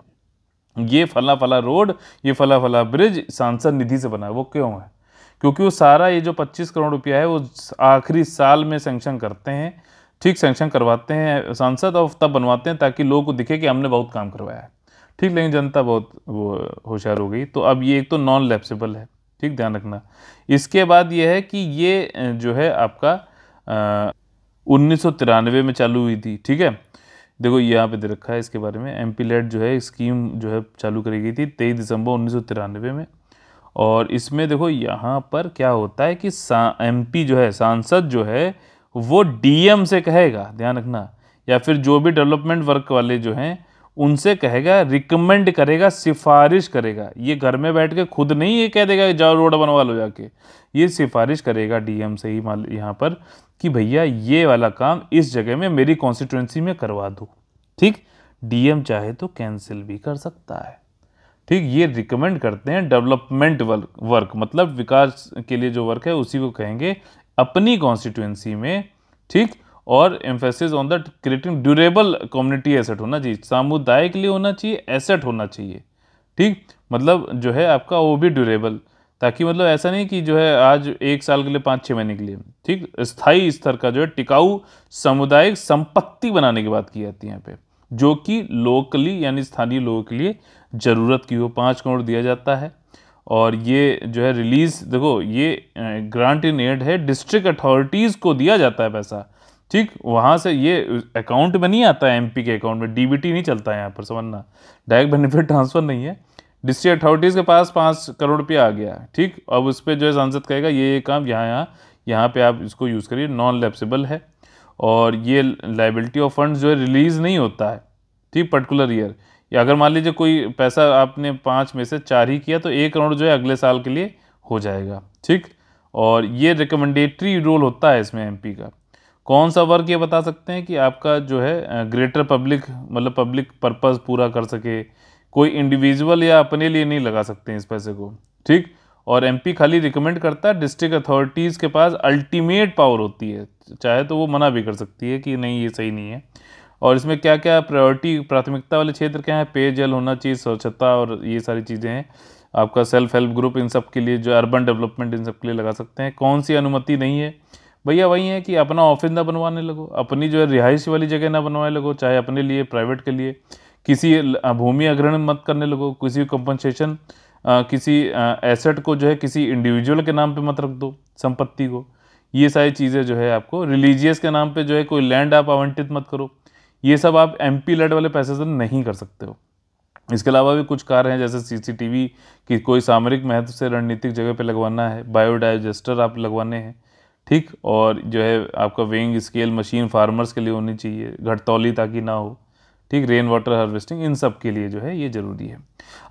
ये फला फला रोड ये फला फला ब्रिज सांसद निधि से बना है वो क्यों है क्योंकि वो सारा ये जो 25 करोड़ रुपया है वो आखिरी साल में सेंक्शन करते हैं ठीक सेंक्शन करवाते हैं सांसद और तब बनवाते हैं ताकि लोगों को दिखे कि हमने बहुत काम करवाया है ठीक लेकिन जनता बहुत वो होशियार हो गई तो अब ये एक तो नॉन लैप्सेबल है ठीक ध्यान रखना इसके बाद ये है कि ये जो है आपका उन्नीस में चालू हुई थी ठीक है देखो ये यहाँ पे दे रखा है इसके बारे में एम पी लेट जो है स्कीम जो है चालू करी गई थी तेईस दिसंबर उन्नीस में और इसमें देखो यहाँ पर क्या होता है कि एम पी जो है सांसद जो है वो डीएम से कहेगा ध्यान रखना या फिर जो भी डेवलपमेंट वर्क वाले जो हैं उनसे कहेगा रिकमेंड करेगा सिफारिश करेगा ये घर में बैठ के खुद नहीं ये कह देगा जाओ रोड बनवा लो जाके ये सिफारिश करेगा डीएम से ही मान यहाँ पर कि भैया ये वाला काम इस जगह में मेरी कॉन्स्टिट्यूंसी में करवा दो ठीक डीएम चाहे तो कैंसिल भी कर सकता है ठीक ये रिकमेंड करते हैं डेवलपमेंट वर्क वर्क मतलब विकास के लिए जो वर्क है उसी को कहेंगे अपनी कॉन्स्टिट्यूंसी में ठीक और emphasis on the creating durable community asset होना चाहिए सामुदायिक लिए होना चाहिए एसेट होना चाहिए ठीक मतलब जो है आपका वो भी ड्यूरेबल ताकि मतलब ऐसा नहीं कि जो है आज एक साल के लिए पाँच छः महीने के लिए ठीक स्थाई स्तर का जो है टिकाऊ सामुदायिक संपत्ति बनाने की बात की जाती है यहाँ पे जो कि लोकली यानी स्थानीय लोगों के लिए ज़रूरत की हो पाँच करोड़ दिया जाता है और ये जो है रिलीज़ देखो ये ग्रांट इन एड है डिस्ट्रिक्ट अथॉरिटीज़ को दिया जाता है पैसा ठीक वहाँ से ये अकाउंट में नहीं आता है एमपी के अकाउंट में डीबीटी नहीं चलता है यहाँ पर समझना डायरेक्ट बेनिफिट ट्रांसफ़र नहीं है डिस्ट्रिक्ट अथॉरिटीज़ के पास पाँच करोड़ रुपया आ गया ठीक अब उस पर जो है सांसद कहेगा ये ये काम यहाँ यहाँ यहाँ पे आप इसको यूज़ करिए नॉन लेप्सिबल है और ये लाइबिलिटी ऑफ फंड्स जो है रिलीज़ नहीं होता है ठीक पर्टिकुलर ईयर या अगर मान लीजिए कोई पैसा आपने पाँच में से चार ही किया तो एक करोड़ जो है अगले साल के लिए हो जाएगा ठीक और ये रिकमेंडेटरी रोल होता है इसमें एमपी का कौन सा वर्क ये बता सकते हैं कि आपका जो है ग्रेटर पब्लिक मतलब पब्लिक पर्पज़ पूरा कर सके कोई इंडिविजुअल या अपने लिए नहीं लगा सकते इस पैसे को ठीक और एमपी खाली रिकमेंड करता है डिस्ट्रिक्ट अथॉरिटीज़ के पास अल्टीमेट पावर होती है चाहे तो वो मना भी कर सकती है कि नहीं ये सही नहीं है और इसमें क्या क्या प्रायोरिटी प्राथमिकता वाले क्षेत्र क्या है पेयजल होना चाहिए स्वच्छता और ये सारी चीज़ें हैं आपका सेल्फ हेल्प ग्रुप इन सब के लिए जो अर्बन डेवलपमेंट इन सब के लिए लगा सकते हैं कौन सी अनुमति नहीं है भैया वही है कि अपना ऑफिस ना बनवाने लगो अपनी जो है रिहाइश वाली जगह ना बनवाने लगो चाहे अपने लिए प्राइवेट के लिए किसी भूमि अग्रहण मत करने लगो किसी कंपनसेशन किसी एसेट को जो है किसी इंडिविजुअल के नाम पर मत रख दो संपत्ति को ये सारी चीज़ें जो है आपको रिलीजियस के नाम पर जो है कोई लैंड आप आवंटित मत करो ये सब आप एम पी लेड वाले पैसे से नहीं कर सकते हो इसके अलावा भी कुछ कार्य हैं जैसे सीसीटीवी की कोई सामरिक महत्व से रणनीतिक जगह पर लगवाना है बायोडाइजेस्टर आप लगवाने हैं ठीक और जो है आपका वेइंग स्केल मशीन फार्मर्स के लिए होनी चाहिए घटतौली ताकि ना हो ठीक रेन वाटर हार्वेस्टिंग इन सब के लिए जो है ये ज़रूरी है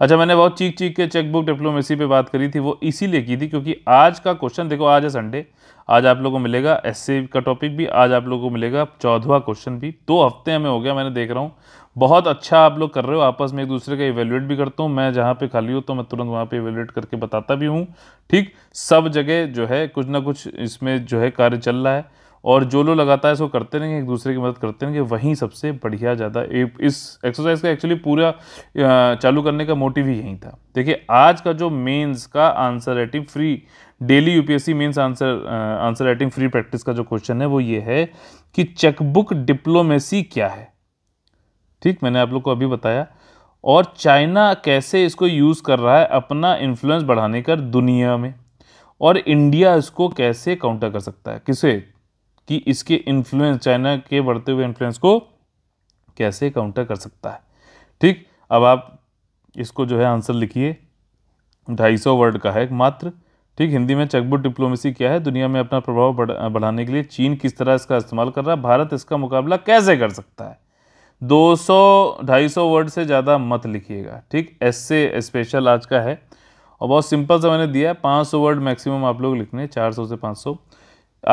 अच्छा मैंने बहुत चीख चीख के चेकबुक डिप्लोमेसी पे बात करी थी वो इसीलिए की थी क्योंकि आज का क्वेश्चन देखो आज है संडे आज आप लोगों को मिलेगा एस का टॉपिक भी आज आप लोगों को मिलेगा चौदवा क्वेश्चन भी दो हफ्ते हमें हो गया मैंने देख रहा हूँ बहुत अच्छा आप लोग कर रहे हो आपस में एक दूसरे का इवेल्युएट भी करता हूँ मैं जहाँ पे खाली हूँ तो मैं तुरंत वहाँ पे इवेल्युएट करके बताता भी हूँ ठीक सब जगह जो है कुछ ना कुछ इसमें जो है कार्य चल रहा है और जो लोग लगातार इसको करते रहेंगे एक दूसरे की मदद करते रहेंगे वहीं सबसे बढ़िया ज़्यादा इस एक्सरसाइज का एक्चुअली पूरा चालू करने का मोटिव ही यहीं था देखिए आज का जो मेन्स का आंसर है T free daily UPSC mains answer answer writing free practice का जो क्वेश्चन है वो ये है कि चेकबुक डिप्लोमेसी क्या है ठीक मैंने आप लोग को अभी बताया और चाइना कैसे इसको यूज़ कर रहा है अपना इन्फ्लुएंस बढ़ाने का दुनिया में और इंडिया इसको कैसे काउंटर कर सकता है किसे कि इसके इन्फ्लुएंस चाइना के बढ़ते हुए इन्फ्लुएंस को कैसे काउंटर कर सकता है ठीक अब आप इसको जो है आंसर लिखिए ढाई सौ वर्ड का है मात्र ठीक हिंदी में चकबुट डिप्लोमेसी क्या है दुनिया में अपना प्रभाव बढ़ा, बढ़ाने के लिए चीन किस तरह इसका इस्तेमाल कर रहा है भारत इसका मुकाबला कैसे कर सकता है 200 सौ वर्ड से ज़्यादा मत लिखिएगा ठीक ऐसे स्पेशल आज का है और बहुत सिंपल सा मैंने दिया है पाँच वर्ड मैक्सिमम आप लोग लिखने सौ से पाँच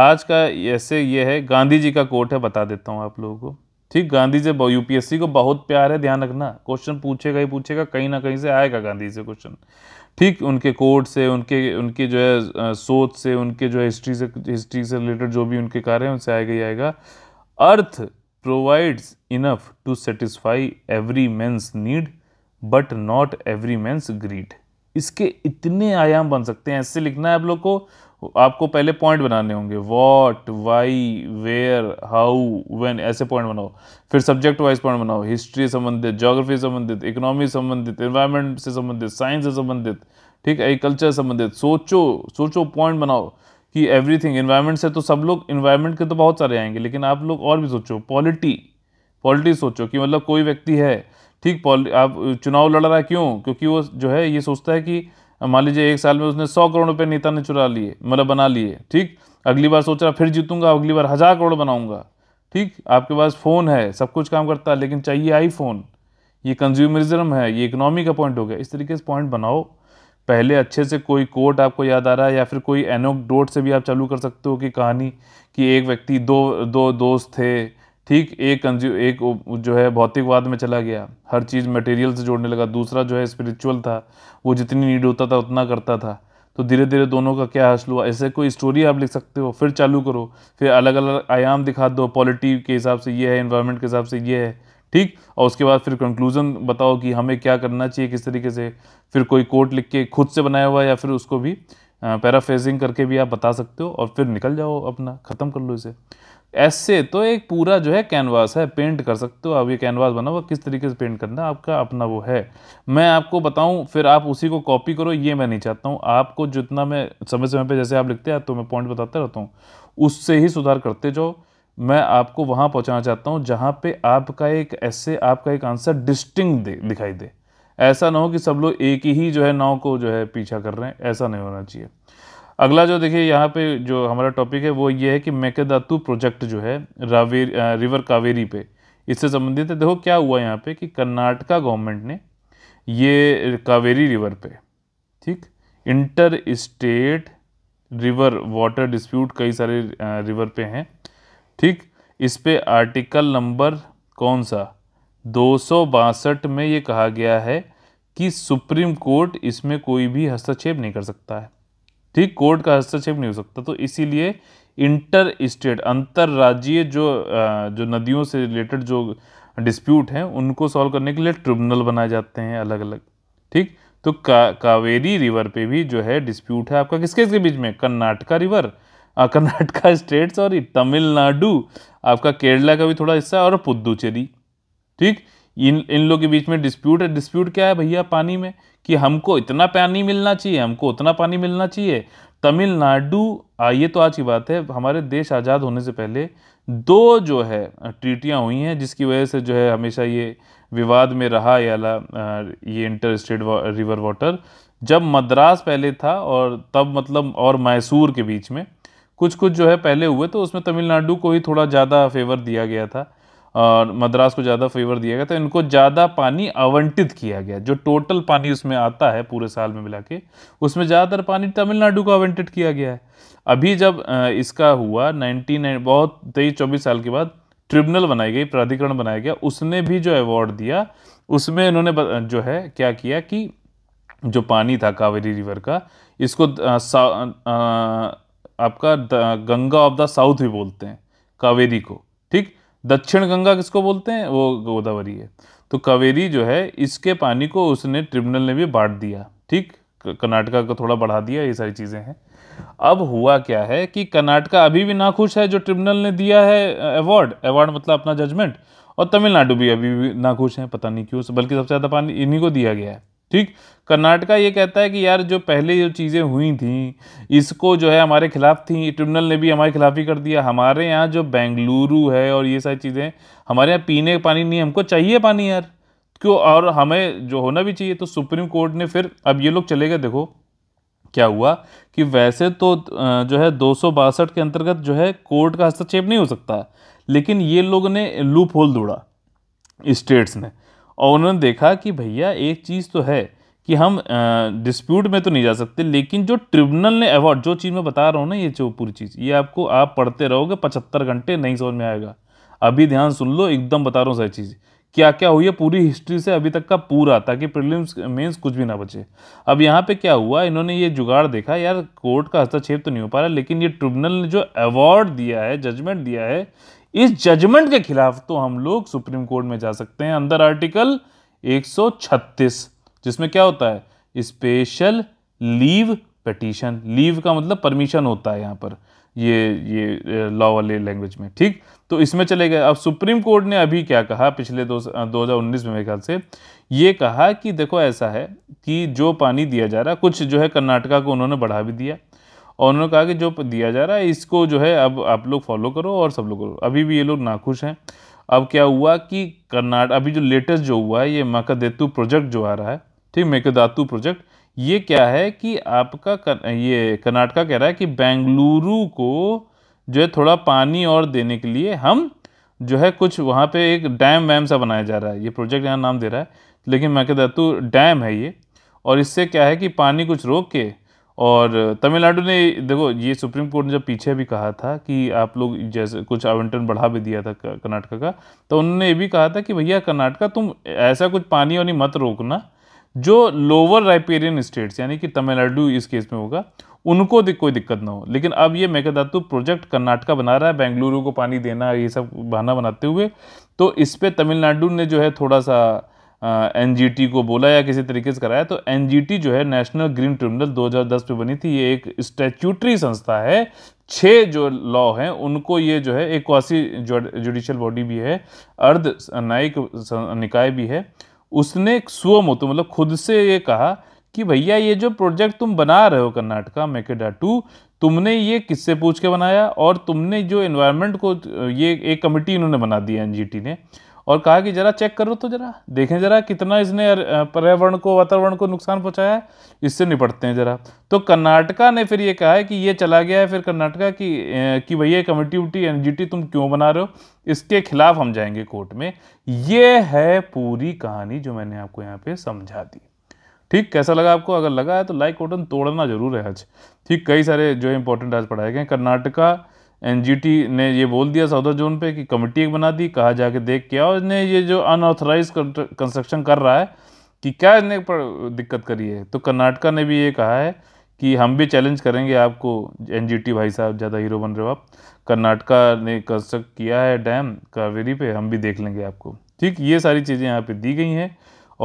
आज का ऐसे ये है गांधी जी का कोट है बता देता हूँ आप लोगों को ठीक गांधी से यूपीएससी को बहुत प्यार है ध्यान रखना क्वेश्चन पूछेगा ही पूछेगा कहीं ना कहीं से आएगा गांधी से क्वेश्चन ठीक उनके कोड से उनके उनके जो है सोच से उनके जो है हिस्ट्री से हिस्ट्री से रिलेटेड जो भी उनके कार्य हैं उनसे आएगा ही आएगा earth provides enough to satisfy every man's need but not every man's greed इसके इतने आयाम बन सकते हैं ऐसे लिखना है आप लोग को आपको पहले पॉइंट बनाने होंगे what why where how when ऐसे पॉइंट बनाओ फिर सब्जेक्ट वाइज पॉइंट बनाओ हिस्ट्री संबंधित जोग्राफी संबंधित इकोनॉमी संबंधित इन्वायरमेंट से संबंधित साइंस से संबंधित ठीक है एग्रीकल्चर संबंधित सोचो सोचो पॉइंट बनाओ कि एवरीथिंग इन्वायरमेंट से तो सब लोग इन्वायरमेंट के तो बहुत सारे आएंगे लेकिन आप लोग और भी सोचो पॉलिटी पॉलिटी सोचो कि मतलब कोई व्यक्ति है ठीक आप चुनाव लड़ रहा है क्यों क्योंकि वो जो है ये सोचता है कि मान लीजिए एक साल में उसने सौ करोड़ रुपये नेता ने चुरा लिए मतलब बना लिए ठीक अगली बार सोच रहा फिर जीतूंगा अगली बार हज़ार करोड़ बनाऊंगा ठीक आपके पास फ़ोन है सब कुछ काम करता है लेकिन चाहिए आईफोन ये कंज्यूमरिज्म है ये इकोनॉमी का पॉइंट हो गया इस तरीके से पॉइंट बनाओ पहले अच्छे से कोई कोट आपको याद आ रहा है या फिर कोई एनोकडोट से भी आप चालू कर सकते हो कि कहानी कि एक व्यक्ति दो दो दोस्त थे ठीक एक कंज्यू एक जो है भौतिकवाद में चला गया हर चीज़ मटेरियल से जोड़ने लगा दूसरा जो है स्पिरिचुअल था वो जितनी नीड होता था उतना करता था तो धीरे धीरे दोनों का क्या हासिल हुआ ऐसे कोई स्टोरी आप लिख सकते हो फिर चालू करो फिर अलग अलग आयाम दिखा दो पॉलिटी के हिसाब से ये है इन्वायरमेंट के हिसाब से ये है ठीक और उसके बाद फिर कंक्लूजन बताओ कि हमें क्या करना चाहिए किस तरीके से फिर कोई कोट लिख के खुद से बनाया हुआ या फिर उसको भी पैराफेजिंग करके भी आप बता सकते हो और फिर निकल जाओ अपना ख़त्म कर लो इसे ऐसे तो एक पूरा जो है कैनवास है पेंट कर सकते हो आप ये कैनवास बना हुआ किस तरीके से पेंट करना है आपका अपना वो है मैं आपको बताऊं फिर आप उसी को कॉपी करो ये मैं नहीं चाहता हूं आपको जितना मैं समय समय पे जैसे आप लिखते हैं तो मैं पॉइंट बताते रहता हूँ उससे ही सुधार करते जाओ मैं आपको वहाँ पहुँचाना चाहता हूँ जहाँ पर आपका एक ऐसे आपका एक आंसर डिस्टिंग दे दिखाई दे ऐसा ना हो कि सब लोग एक ही जो है नाव को जो है पीछा कर रहे हैं ऐसा नहीं होना चाहिए अगला जो देखिए यहाँ पे जो हमारा टॉपिक है वो ये है कि मेकेदातु प्रोजेक्ट जो है रावेर रिवर कावेरी पे इससे संबंधित है देखो क्या हुआ यहाँ पे कि कर्नाटका गवर्नमेंट ने ये कावेरी रिवर पे ठीक inter state river water dispute कई सारे रिवर पे हैं ठीक इस पे आर्टिकल नंबर कौन सा दो में ये कहा गया है कि सुप्रीम कोर्ट इसमें कोई भी हस्तक्षेप नहीं कर सकता है ठीक कोर्ट का हस्तक्षेप नहीं हो सकता तो इसीलिए इंटर स्टेट अंतर्राज्यीय जो जो नदियों से रिलेटेड जो डिस्प्यूट हैं उनको सॉल्व करने के लिए ट्रिब्यूनल बनाए जाते हैं अलग अलग ठीक तो का, कावेरी रिवर पे भी जो है डिस्प्यूट है आपका किसके किसके बीच में Karnataka river (laughs) Karnataka state sorry Tamil आपका केरला का भी थोड़ा हिस्सा और पुदुचेरी ठीक इन इन लोग के बीच में डिस्प्यूट है डिस्प्यूट क्या है भैया पानी में कि हमको इतना पानी मिलना चाहिए हमको उतना पानी मिलना चाहिए तमिलनाडु ये तो आज की बात है हमारे देश आज़ाद होने से पहले दो जो है ट्रीटियाँ हुई हैं जिसकी वजह से जो है हमेशा ये विवाद में रहा याला ये इंटर स्टेट वा, रिवर वाटर जब मद्रास पहले था और तब मतलब और मैसूर के बीच में कुछ कुछ जो है पहले हुए तो उसमें तमिलनाडु को ही थोड़ा ज़्यादा फेवर दिया गया था और मद्रास को ज़्यादा फेवर दिया गया तो इनको ज़्यादा पानी आवंटित किया गया जो टोटल पानी उसमें आता है पूरे साल में मिला के उसमें ज़्यादातर पानी तमिलनाडु को आवंटित किया गया है अभी जब इसका हुआ नाइन बहुत तेईस चौबीस साल के बाद ट्रिब्यूनल बनाई गई प्राधिकरण बनाया गया उसने भी जो अवार्ड दिया उसमें इन्होंने जो है क्या किया कि जो पानी था कावेरी रिवर का इसको आपका गंगा ऑफ द साउथ भी बोलते हैं कावेरी को ठीक दक्षिण गंगा किसको बोलते हैं वो गोदावरी है तो कावेरी जो है इसके पानी को उसने ट्रिब्यूनल ने भी बांट दिया ठीक कर्नाटका को थोड़ा बढ़ा दिया ये सारी चीज़ें हैं अब हुआ क्या है कि कर्नाटका अभी भी नाखुश है जो ट्रिब्यूनल ने दिया है अवार्ड अवार्ड मतलब अपना जजमेंट और तमिलनाडु भी अभी भी नाखुश है पता नहीं क्यों बल्कि सबसे ज़्यादा पानी इन्हीं को दिया गया है ठीक कर्नाटका ये कहता है कि यार जो पहले जो चीज़ें हुई थी इसको जो है हमारे खिलाफ थी ट्रिब्यूनल ने भी हमारे खिलाफ ही कर दिया हमारे यहाँ जो बेंगलुरु है और ये सारी चीज़ें हमारे यहाँ पीने का पानी नहीं हमको चाहिए पानी यार क्यों और हमें जो होना भी चाहिए तो सुप्रीम कोर्ट ने फिर अब ये लोग चले गए देखो क्या हुआ कि वैसे तो जो है दो के अंतर्गत जो है कोर्ट का हस्तक्षेप नहीं हो सकता लेकिन ये लोग ने लूप होल दौड़ा स्टेट्स ने और उन्होंने देखा कि भैया एक चीज़ तो है कि हम डिस्प्यूट में तो नहीं जा सकते लेकिन जो ट्रिब्यूनल ने अवार्ड जो चीज़ मैं बता रहा हूँ ना ये जो पूरी चीज़ ये आपको आप पढ़ते रहोगे पचहत्तर घंटे नहीं समझ में आएगा अभी ध्यान सुन लो एकदम बता रहा हूँ सारी चीज़ क्या क्या हुई है पूरी हिस्ट्री से अभी तक का पूरा ताकि प्रिलिम्स मेंस कुछ भी ना बचे अब यहाँ पे क्या हुआ इन्होंने ये जुगाड़ देखा यार कोर्ट का हस्तक्षेप तो नहीं हो पा रहा लेकिन ये ट्रिब्यूनल ने जो अवार्ड दिया है जजमेंट दिया है इस जजमेंट के खिलाफ तो हम लोग सुप्रीम कोर्ट में जा सकते हैं अंदर आर्टिकल 136 जिसमें क्या होता है स्पेशल लीव पटिशन लीव का मतलब परमिशन होता है यहाँ पर ये ये लॉ वाले लैंग्वेज में ठीक तो इसमें चले गए अब सुप्रीम कोर्ट ने अभी क्या कहा पिछले दो दो हज़ार उन्नीस में मेरे ख्याल से ये कहा कि देखो ऐसा है कि जो पानी दिया जा रहा कुछ जो है कर्नाटका को उन्होंने बढ़ा भी दिया और उन्होंने कहा कि जो दिया जा रहा है इसको जो है अब आप लोग फॉलो करो और सब लोग करो अभी भी ये लोग नाखुश हैं अब क्या हुआ कि कर्नाटक अभी जो लेटेस्ट जो हुआ है ये मकदेतु प्रोजेक्ट जो आ रहा है ठीक मेकदातु प्रोजेक्ट ये क्या है कि आपका कर, ये कर्नाटका कह रहा है कि बेंगलुरु को जो है थोड़ा पानी और देने के लिए हम जो है कुछ वहाँ पे एक डैम वैम सा बनाया जा रहा है ये प्रोजेक्ट यहाँ नाम दे रहा है लेकिन मकदातु डैम है ये और इससे क्या है कि पानी कुछ रोक के और तमिलनाडु ने देखो ये सुप्रीम कोर्ट ने जब पीछे भी कहा था कि आप लोग जैसे कुछ आवंटन बढ़ा भी दिया था कर्नाटका का तो उन्होंने ये भी कहा था कि भैया कर्नाटका तुम ऐसा कुछ पानी वानी मत रोकना जो लोअर राइपेरियन स्टेट्स यानी कि तमिलनाडु इस केस में होगा उनको दिक कोई दिक्कत ना हो लेकिन अब ये मेकादातु प्रोजेक्ट कर्नाटका बना रहा है बेंगलुरु को पानी देना ये सब बहाना बनाते हुए तो इस पर तमिलनाडु ने जो है थोड़ा सा एन को बोला या किसी तरीके से कराया तो एन जो है नेशनल ग्रीन ट्रिब्यूनल 2010 में बनी थी ये एक स्टैच्यूटरी संस्था है छः जो लॉ हैं उनको ये जो है एक वासी जुडिशल बॉडी भी है अर्ध न्यायिक निकाय भी है उसने स्वमोतु मतलब खुद से ये कहा कि भैया ये जो प्रोजेक्ट तुम बना रहे हो कर्नाटका मेकेडा टू तुमने ये किससे पूछ के बनाया और तुमने जो इन्वायरमेंट को ये एक कमेटी इन्होंने बना दी है एन ने और कहा कि ज़रा चेक करो तो ज़रा देखें ज़रा कितना इसने पर्यावरण को वातावरण को नुकसान पहुंचाया है इससे निपटते हैं ज़रा तो कर्नाटका ने फिर ये कहा है कि ये चला गया है फिर कर्नाटका की कि भैया कमेटी उटी एन तुम क्यों बना रहे हो इसके खिलाफ हम जाएंगे कोर्ट में ये है पूरी कहानी जो मैंने आपको यहाँ पर समझा दी ठीक कैसा लगा आपको अगर लगा है तो लाइक बटन तोड़ना जरूर है आज ठीक कई सारे जो इंपॉर्टेंट आज पढ़ाए गए कर्नाटका एनजीटी ने ये बोल दिया सौदा जोन पे कि कमेटी एक बना दी कहा जाके देख क्या और इसने ये जो अनऑथराइज कंस्ट्रक्शन कर रहा है कि क्या इसने दिक्कत करी है तो कर्नाटका ने भी ये कहा है कि हम भी चैलेंज करेंगे आपको एन भाई साहब ज़्यादा हीरो बन रहे हो आप कर्नाटका ने कंस्ट्रक्ट किया है डैम कावेरी पे हम भी देख लेंगे आपको ठीक ये सारी चीज़ें यहाँ पे दी गई हैं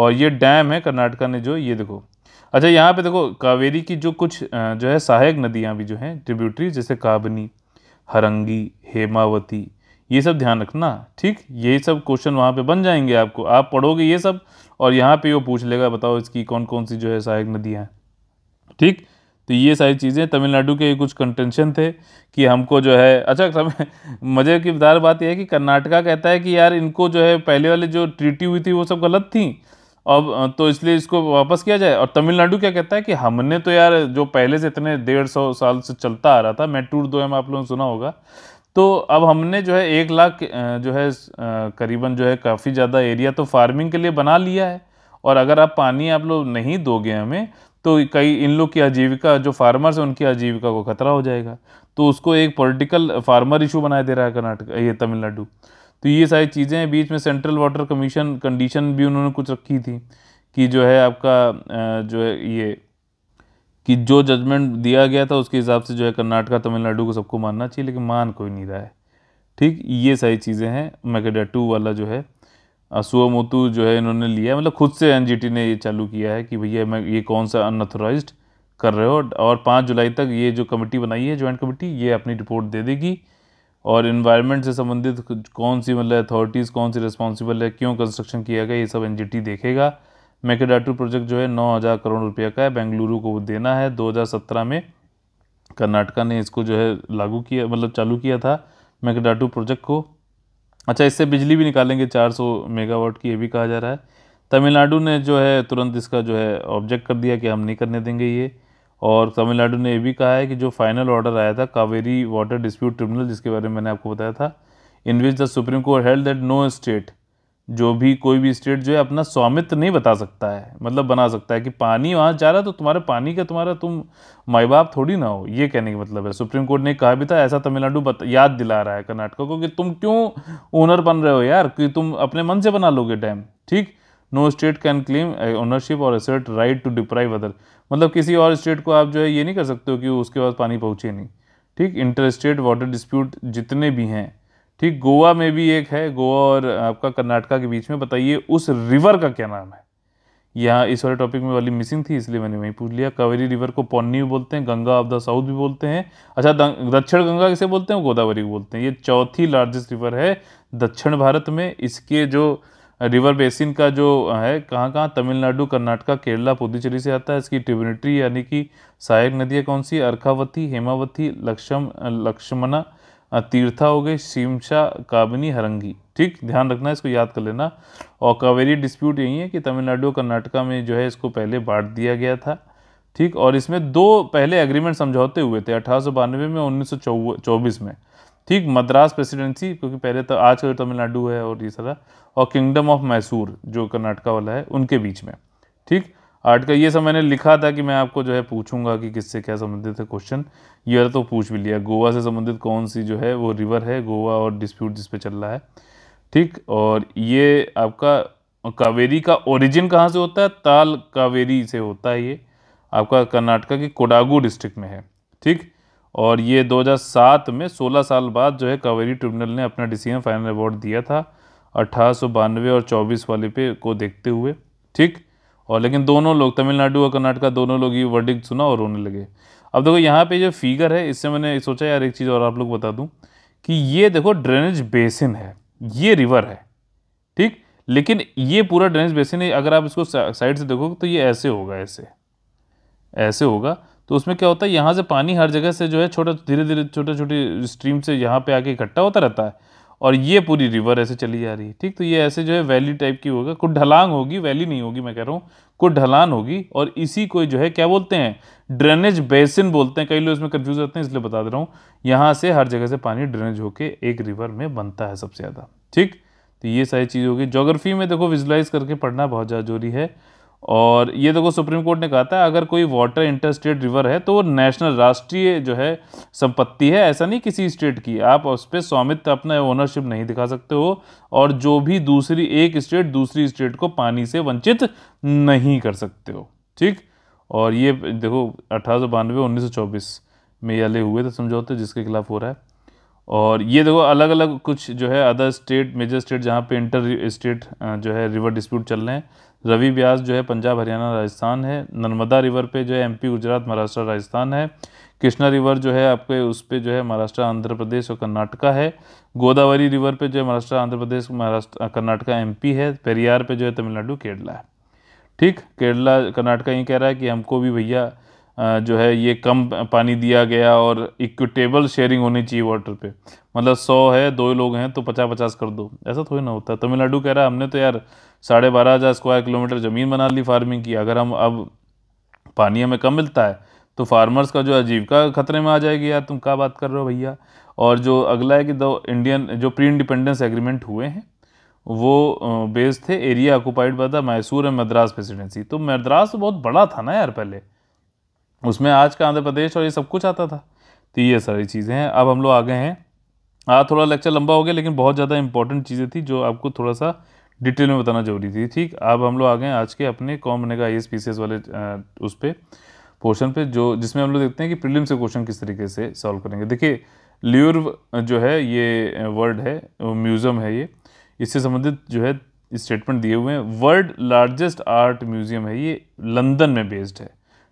और ये डैम है कर्नाटका ने जो ये देखो अच्छा यहाँ पे देखो कावेरी की जो कुछ जो है सहायक नदियाँ भी जो हैं ट्रिब्यूटरी जैसे काबनी हरंगी हेमावती ये सब ध्यान रखना ठीक यही सब क्वेश्चन वहाँ पे बन जाएंगे आपको आप पढ़ोगे ये सब और यहाँ पे वो पूछ लेगा बताओ इसकी कौन कौन सी जो है सहायक नदियाँ हैं ठीक तो ये सारी चीज़ें तमिलनाडु के कुछ कंटेंशन थे कि हमको जो है अच्छा (laughs) मज़े की बात यह है कि कर्नाटका कहता है कि यार इनको जो है पहले वाले जो ट्रीटी हुई थी वो सब गलत थी अब तो इसलिए इसको वापस किया जाए और तमिलनाडु क्या कहता है कि हमने तो यार जो पहले से इतने डेढ़ सौ साल से चलता आ रहा था टूर दो एम आप लोगों ने सुना होगा तो अब हमने जो है एक लाख जो है करीबन जो है काफ़ी ज़्यादा एरिया तो फार्मिंग के लिए बना लिया है और अगर आप पानी आप लोग नहीं दोगे हमें तो कई इन लोग की आजीविका जो फार्मर्स हैं उनकी आजीविका को खतरा हो जाएगा तो उसको एक पॉलिटिकल फार्मर इशू बनाए दे रहा है कर्नाटक ये तमिलनाडु तो ये सारी चीज़ें हैं बीच में सेंट्रल वाटर कमीशन कंडीशन भी उन्होंने कुछ रखी थी कि जो है आपका जो है ये कि जो जजमेंट दिया गया था उसके हिसाब से जो है कर्नाटका तमिलनाडु को सबको मानना चाहिए लेकिन मान कोई नहीं रहा है ठीक ये सारी चीज़ें हैं मैकेडा टू वाला जो है असुओमोतू जो है इन्होंने लिया मतलब खुद से एन ने ये चालू किया है कि भैया मैं ये कौन सा अनऑथोराइज कर रहे हो और पाँच जुलाई तक ये जो कमेटी बनाई है जॉइंट कमेटी ये अपनी रिपोर्ट दे देगी और इन्वायरमेंट से संबंधित कौन सी मतलब अथॉरिटीज़ कौन सी रिस्पॉन्सिबल है क्यों कंस्ट्रक्शन किया गया ये सब एन देखेगा मैकेडाटू प्रोजेक्ट जो है नौ हज़ार करोड़ रुपया का है बेंगलुरु को वो देना है सत्रह में कर्नाटका ने इसको जो है लागू किया मतलब चालू किया था मैकेडाटू प्रोजेक्ट को अच्छा इससे बिजली भी निकालेंगे 400 मेगावाट की ये भी कहा जा रहा है तमिलनाडु ने जो है तुरंत इसका जो है ऑब्जेक्ट कर दिया कि हम नहीं करने देंगे ये और तमिलनाडु ने यह भी कहा है कि जो फाइनल ऑर्डर आया था कावेरी वाटर डिस्प्यूट ट्रिब्यूनल जिसके बारे में मैंने आपको बताया था in which the supreme court held that no state जो भी कोई भी स्टेट जो है अपना स्वामित्व नहीं बता सकता है मतलब बना सकता है कि पानी वहाँ जा रहा तो तुम्हारे पानी का तुम्हारा तुम माई बाप थोड़ी ना हो ये कहने का मतलब है सुप्रीम कोर्ट ने कहा भी था ऐसा तमिलनाडु याद दिला रहा है कर्नाटका को कि तुम क्यों ओनर बन रहे हो यार कि तुम अपने मन से बना लोगे डैम ठीक no state can claim ownership or assert right to deprive other मतलब किसी और स्टेट को आप जो है ये नहीं कर सकते हो कि उसके पास पानी पहुँचे नहीं ठीक इंटर स्टेट वाटर डिस्प्यूट जितने भी हैं ठीक गोवा में भी एक है गोवा और आपका कर्नाटका के बीच में बताइए उस रिवर का क्या नाम है यहाँ इस वाले टॉपिक में वाली मिसिंग थी इसलिए मैंने वहीं पूछ लिया कावेरी रिवर को पौनी भी बोलते हैं गंगा ऑफ द साउथ भी बोलते हैं अच्छा दक्षिण गंगा किसे बोलते हैं गोदावरी बोलते हैं ये चौथी लार्जेस्ट रिवर है दक्षिण भारत में इसके जो रिवर बेसिन का जो है कहाँ कहाँ तमिलनाडु कर्नाटका केरला पुदुचेरी से आता है इसकी ट्रिब्यूटरी यानी कि सहायक नदियाँ कौन सी अर्खावती हेमावती लक्ष्म लक्ष्मणा तीर्था हो गई शीमशा काबिनी हरंगी ठीक ध्यान रखना इसको याद कर लेना और कावेरी डिस्प्यूट यही है कि तमिलनाडु और कर्नाटका में जो है इसको पहले बांट दिया गया था ठीक और इसमें दो पहले एग्रीमेंट समझौते हुए थे अठारह में उन्नीस में ठीक मद्रास प्रेसिडेंसी क्योंकि पहले तो आज का तमिलनाडु है और ये सारा और किंगडम ऑफ मैसूर जो कर्नाटका वाला है उनके बीच में ठीक आर्ट का ये सब मैंने लिखा था कि मैं आपको जो है पूछूंगा कि किससे क्या संबंधित है क्वेश्चन ये तो पूछ भी लिया गोवा से संबंधित कौन सी जो है वो रिवर है गोवा और डिस्प्यूट जिस पे चल रहा है ठीक और ये आपका कावेरी का ओरिजिन कहाँ से होता है ताल कावेरी से होता है ये आपका कर्नाटका के कोडागू डिस्ट्रिक्ट में है ठीक और ये 2007 में 16 साल बाद जो है कावेरी ट्रिब्यूनल ने अपना डिसीजन फाइनल अवार्ड दिया था अठारह और चौबीस वाले पे को देखते हुए ठीक और लेकिन दोनों लोग तमिलनाडु और कर्नाटका दोनों लोग ये वर्डिंग सुना और रोने लगे अब देखो यहाँ पे जो फिगर है इससे मैंने सोचा यार एक चीज़ और आप लोग बता दूँ कि ये देखो ड्रेनेज बेसिन है ये रिवर है ठीक लेकिन ये पूरा ड्रेनेज बेसिन है अगर आप इसको साइड से देखोगे तो ये ऐसे होगा ऐसे ऐसे होगा तो उसमें क्या होता है यहाँ से पानी हर जगह से जो है छोटा धीरे धीरे छोटे छोटे स्ट्रीम से यहाँ पे आके इकट्ठा होता रहता है और ये पूरी रिवर ऐसे चली जा रही है ठीक तो ये ऐसे जो है वैली टाइप की होगा कुछ ढलांग होगी वैली नहीं होगी मैं कह रहा हूँ कुछ ढलान होगी और इसी को जो है क्या बोलते हैं ड्रेनेज बेसिन बोलते हैं कई लोग इसमें कन्फ्यूज होते हैं इसलिए बता दे रहा हूँ यहाँ से हर जगह से पानी ड्रेनेज होकर एक रिवर में बनता है सबसे ज़्यादा ठीक तो ये सारी चीज़ होगी जोग्राफी में देखो विजुलाइज करके पढ़ना बहुत ज़्यादा जरूरी है और ये देखो सुप्रीम कोर्ट ने कहा था अगर कोई वाटर इंटर स्टेट रिवर है तो वो नेशनल राष्ट्रीय जो है संपत्ति है ऐसा नहीं किसी स्टेट की आप उस पर स्वामित्व अपना ओनरशिप नहीं दिखा सकते हो और जो भी दूसरी एक स्टेट दूसरी स्टेट को पानी से वंचित नहीं कर सकते हो ठीक और ये देखो अठारह सौ बानवे उन्नीस सौ चौबीस में ये हुए थे समझौते जिसके खिलाफ हो रहा है और ये देखो अलग अलग कुछ जो है अदर स्टेट मेजर स्टेट जहाँ पे इंटर स्टेट जो है रिवर डिस्प्यूट चल रहे हैं रवि ब्यास जो है पंजाब हरियाणा राजस्थान है नर्मदा रिवर पे जो है एमपी गुजरात महाराष्ट्र राजस्थान है कृष्णा रिवर जो है आपके उस पर जो है महाराष्ट्र आंध्र प्रदेश और कर्नाटका है गोदावरी रिवर पर जो है महाराष्ट्र आंध्र प्रदेश महाराष्ट्र कर्नाटका एम है पेरियार पे जो है तमिलनाडु केरला है ठीक केरला कर्नाटका ये कह रहा है कि हमको भी भैया जो है ये कम पानी दिया गया और इक्विटेबल शेयरिंग होनी चाहिए वाटर पे मतलब सौ है दो लोग हैं तो पचास पचास कर दो ऐसा थोड़ी ना होता है तमिलनाडु कह रहा है हमने तो यार साढ़े बारह हज़ार स्क्वायर किलोमीटर ज़मीन बना ली फार्मिंग की अगर हम अब पानी हमें कम मिलता है तो फार्मर्स का जो आजीविका खतरे में आ जाएगी यार तुम क्या बात कर रहे हो भैया और जो अगला है कि दो इंडियन जो प्री इंडिपेंडेंस एग्रीमेंट हुए हैं वो बेस्ड थे area occupied by the Mysore and Madras presidency तो मद्रास तो बहुत बड़ा था ना यार पहले उसमें आज का आंध्र प्रदेश और ये सब कुछ आता था तो ये सारी चीज़ें हैं अब हम लोग आगे हैं आज थोड़ा लेक्चर लंबा हो गया लेकिन बहुत ज़्यादा इंपॉर्टेंट चीज़ें थी जो आपको थोड़ा सा डिटेल में बताना जरूरी थी ठीक अब हम लोग आ गए आज के अपने कॉम बनेगा I S P C S वाले उस पर पोर्शन पे जो जिसमें हम लोग देखते हैं कि प्रीलिम से क्वेश्चन किस तरीके से सॉल्व करेंगे देखिए ल्यूर्व जो है ये वर्ड है म्यूज़ियम है ये इससे संबंधित जो है स्टेटमेंट दिए हुए हैं वर्ल्ड लार्जेस्ट आर्ट म्यूज़ियम है ये लंदन में बेस्ड है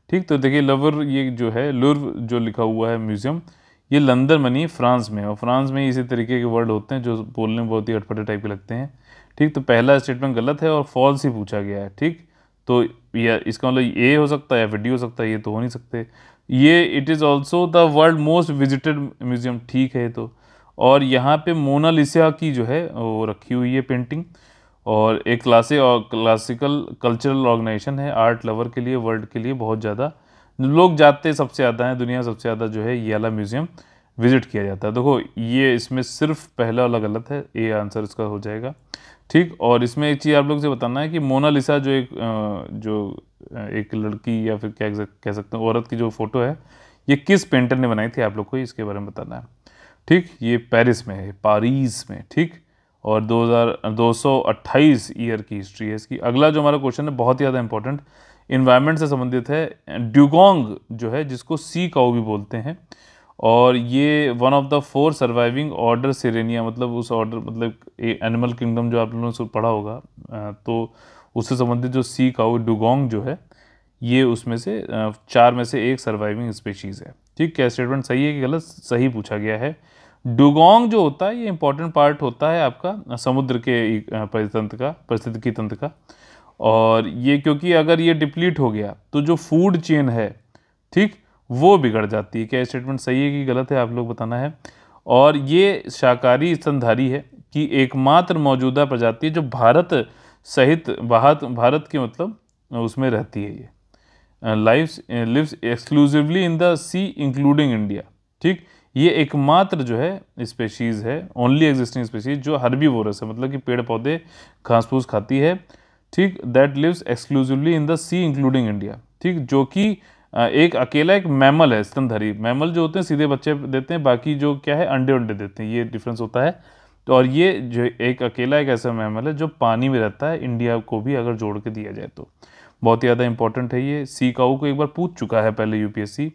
ठीक तो देखिए लवर ये जो है लुर्व जो लिखा हुआ है म्यूज़ियम ये लंदन बनी फ्रांस में और फ्रांस में इसी तरीके के वर्ड होते हैं जो बोलने में बहुत ही अटपटे टाइप के लगते हैं ठीक तो पहला स्टेटमेंट गलत है और फॉल्स ही पूछा गया है ठीक तो या इसका मतलब ए हो सकता है या फिर डी हो सकता है ये तो हो नहीं सकते ये it is also the world most visited museum ठीक है तो और यहाँ पे मोनालिसा की जो है वो रखी हुई है पेंटिंग और एक क्लासिक और क्लासिकल कल्चरल ऑर्गेनाइजेशन है आर्ट लवर के लिए वर्ल्ड के लिए बहुत ज़्यादा लोग जाते सबसे ज़्यादा हैं दुनिया सबसे ज़्यादा जो है ये वाला म्यूज़ियम विज़िट किया जाता है देखो ये इसमें सिर्फ पहला वाला गलत है ये आंसर इसका हो जाएगा ठीक और इसमें एक चीज़ आप लोग से बताना है कि मोनालिसा जो एक जो एक लड़की या फिर क्या कह सकते हैं औरत की जो फ़ोटो है ये किस पेंटर ने बनाई थी आप लोग को इसके बारे में बताना है ठीक ये पेरिस में है पारिस में ठीक और अट्ठाईस ईयर की हिस्ट्री है इसकी अगला जो हमारा क्वेश्चन है बहुत ही ज़्यादा इंपॉर्टेंट इन्वायरमेंट से संबंधित है ड्यूगोंग जो है जिसको सी काउ भी बोलते हैं और ये one of the four surviving order Sirenia मतलब उस ऑर्डर मतलब एनिमल किंगडम जो आप लोगों ने पढ़ा होगा तो उससे संबंधित जो सी काउ डुगोंग जो है ये उसमें से चार में से एक सर्वाइविंग स्पेशीज़ है ठीक क्या स्टेटमेंट सही है कि गलत सही पूछा गया है डुगोंग जो होता है ये इंपॉर्टेंट पार्ट होता है आपका समुद्र के परितंत्र का परिस्थितिकी तंत्र का और ये क्योंकि अगर ये डिप्लीट हो गया तो जो फूड चेन है ठीक वो बिगड़ जाती है क्या स्टेटमेंट सही है कि गलत है आप लोग बताना है और ये शाकाहारी स्तनधारी है कि एकमात्र मौजूदा प्रजाति जो भारत सहित भारत भारत के मतलब उसमें रहती है ये lives lives exclusively in the sea including India ठीक ये एकमात्र जो है स्पेशीज़ है ओनली एग्जिस्टिंग स्पेशीज़ जो हरबी वोरस है मतलब कि पेड़ पौधे घास फूस खाती है ठीक that lives exclusively in the sea including India ठीक जो कि एक अकेला एक मैमल है स्तनधारी मैमल जो होते हैं सीधे बच्चे देते हैं बाकी जो क्या है अंडे अंडे देते हैं ये डिफरेंस होता है तो और ये जो एक अकेला एक ऐसा मैमल है जो पानी में रहता है इंडिया को भी अगर जोड़ के दिया जाए तो बहुत ही ज़्यादा इंपॉर्टेंट है ये सी काऊ को एक बार पूछ चुका है पहले यूपीएससी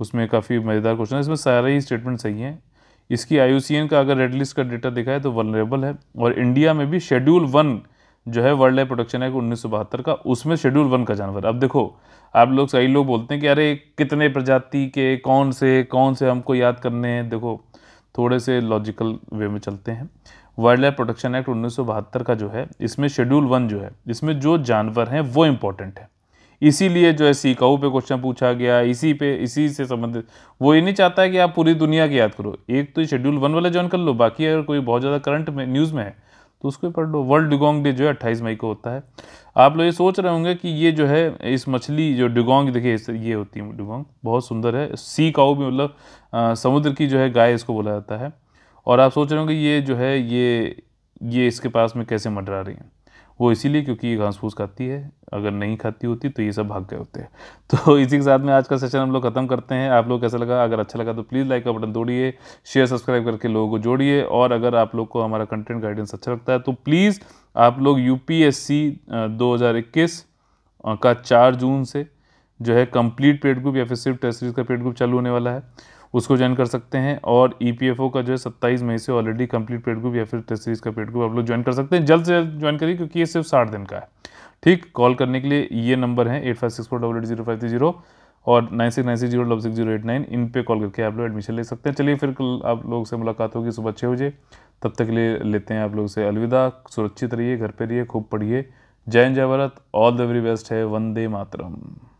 उसमें काफ़ी मज़ेदार क्वेश्चन है इसमें सारे ही स्टेटमेंट सही हैं इसकी आई का अगर रेड लिस्ट का डेटा देखा है तो वनरेबल है और इंडिया में भी शेड्यूल वन जो है वर्ल्ड लाइफ प्रोटेक्शन एक्ट उन्नीस का उसमें शेड्यूल वन का जानवर अब देखो आप लोग कई लोग बोलते हैं कि अरे कितने प्रजाति के कौन से कौन से हमको याद करने हैं देखो थोड़े से लॉजिकल वे में चलते हैं वाइल्ड लाइफ प्रोटेक्शन एक्ट उन्नीस का जो है इसमें शेड्यूल वन जो है इसमें जो जानवर हैं वो इम्पोर्टेंट है इसीलिए जो है सीकाऊ पे क्वेश्चन पूछा गया इसी पे इसी से संबंधित वो ये नहीं चाहता है कि आप पूरी दुनिया की याद करो एक तो शेड्यूल वन वाला ज्वाइन कर लो बाकी अगर कोई बहुत ज़्यादा करंट में न्यूज़ में है तो उसको पढ़ लो वर्ल्ड डिगोंग डे जो है अट्ठाईस मई को होता है आप लोग ये सोच रहे होंगे कि ये जो है इस मछली जो डिगोंग देखिए ये होती है डिगोंग बहुत सुंदर है सी काऊ भी मतलब समुद्र की जो है गाय इसको बोला जाता है और आप सोच रहे होंगे ये जो है ये ये इसके पास में कैसे मंडरा रही हैं वो इसीलिए क्योंकि ये घास फूस खाती है अगर नहीं खाती होती तो ये सब भाग गए होते हैं (laughs) तो इसी के साथ में आज का सेशन हम लोग ख़त्म करते हैं आप लोग कैसा लगा अगर अच्छा लगा तो प्लीज़ लाइक का बटन तोड़िए शेयर सब्सक्राइब करके लोगों को जोड़िए और अगर आप लोग को हमारा कंटेंट गाइडेंस अच्छा लगता है तो प्लीज़ आप लोग यू पी दो हज़ार इक्कीस का चार जून से जो है कंप्लीट पेड ग्रुप या फिर सिर्फ टेस्ट सीरीज़ का पेड ग्रुप चालू होने वाला है उसको ज्वाइन कर सकते हैं और ई e का जो है सत्ताईस मई से ऑलरेडी कंप्लीट पेड ग्रुप या फिर टेस्ट सीरीज का पेड ग्रुप आप लोग ज्वाइन कर सकते हैं जल्द से जल्द ज्वाइन करिए क्योंकि ये सिर्फ साठ दिन का है ठीक कॉल करने के लिए ये नंबर है eight five six four double eight zero five three zero और nine six nine six zero double six zero eight nine इन पे कॉल करके आप लोग एडमिशन ले सकते हैं चलिए फिर कल आप लोग से मुलाकात होगी सुबह छः बजे तब तक लिए लेते हैं आप लोग से अलविदा सुरक्षित रहिए घर पर रहिए खूब पढ़िए जय जय Bharat all the very best है वंदे मातरम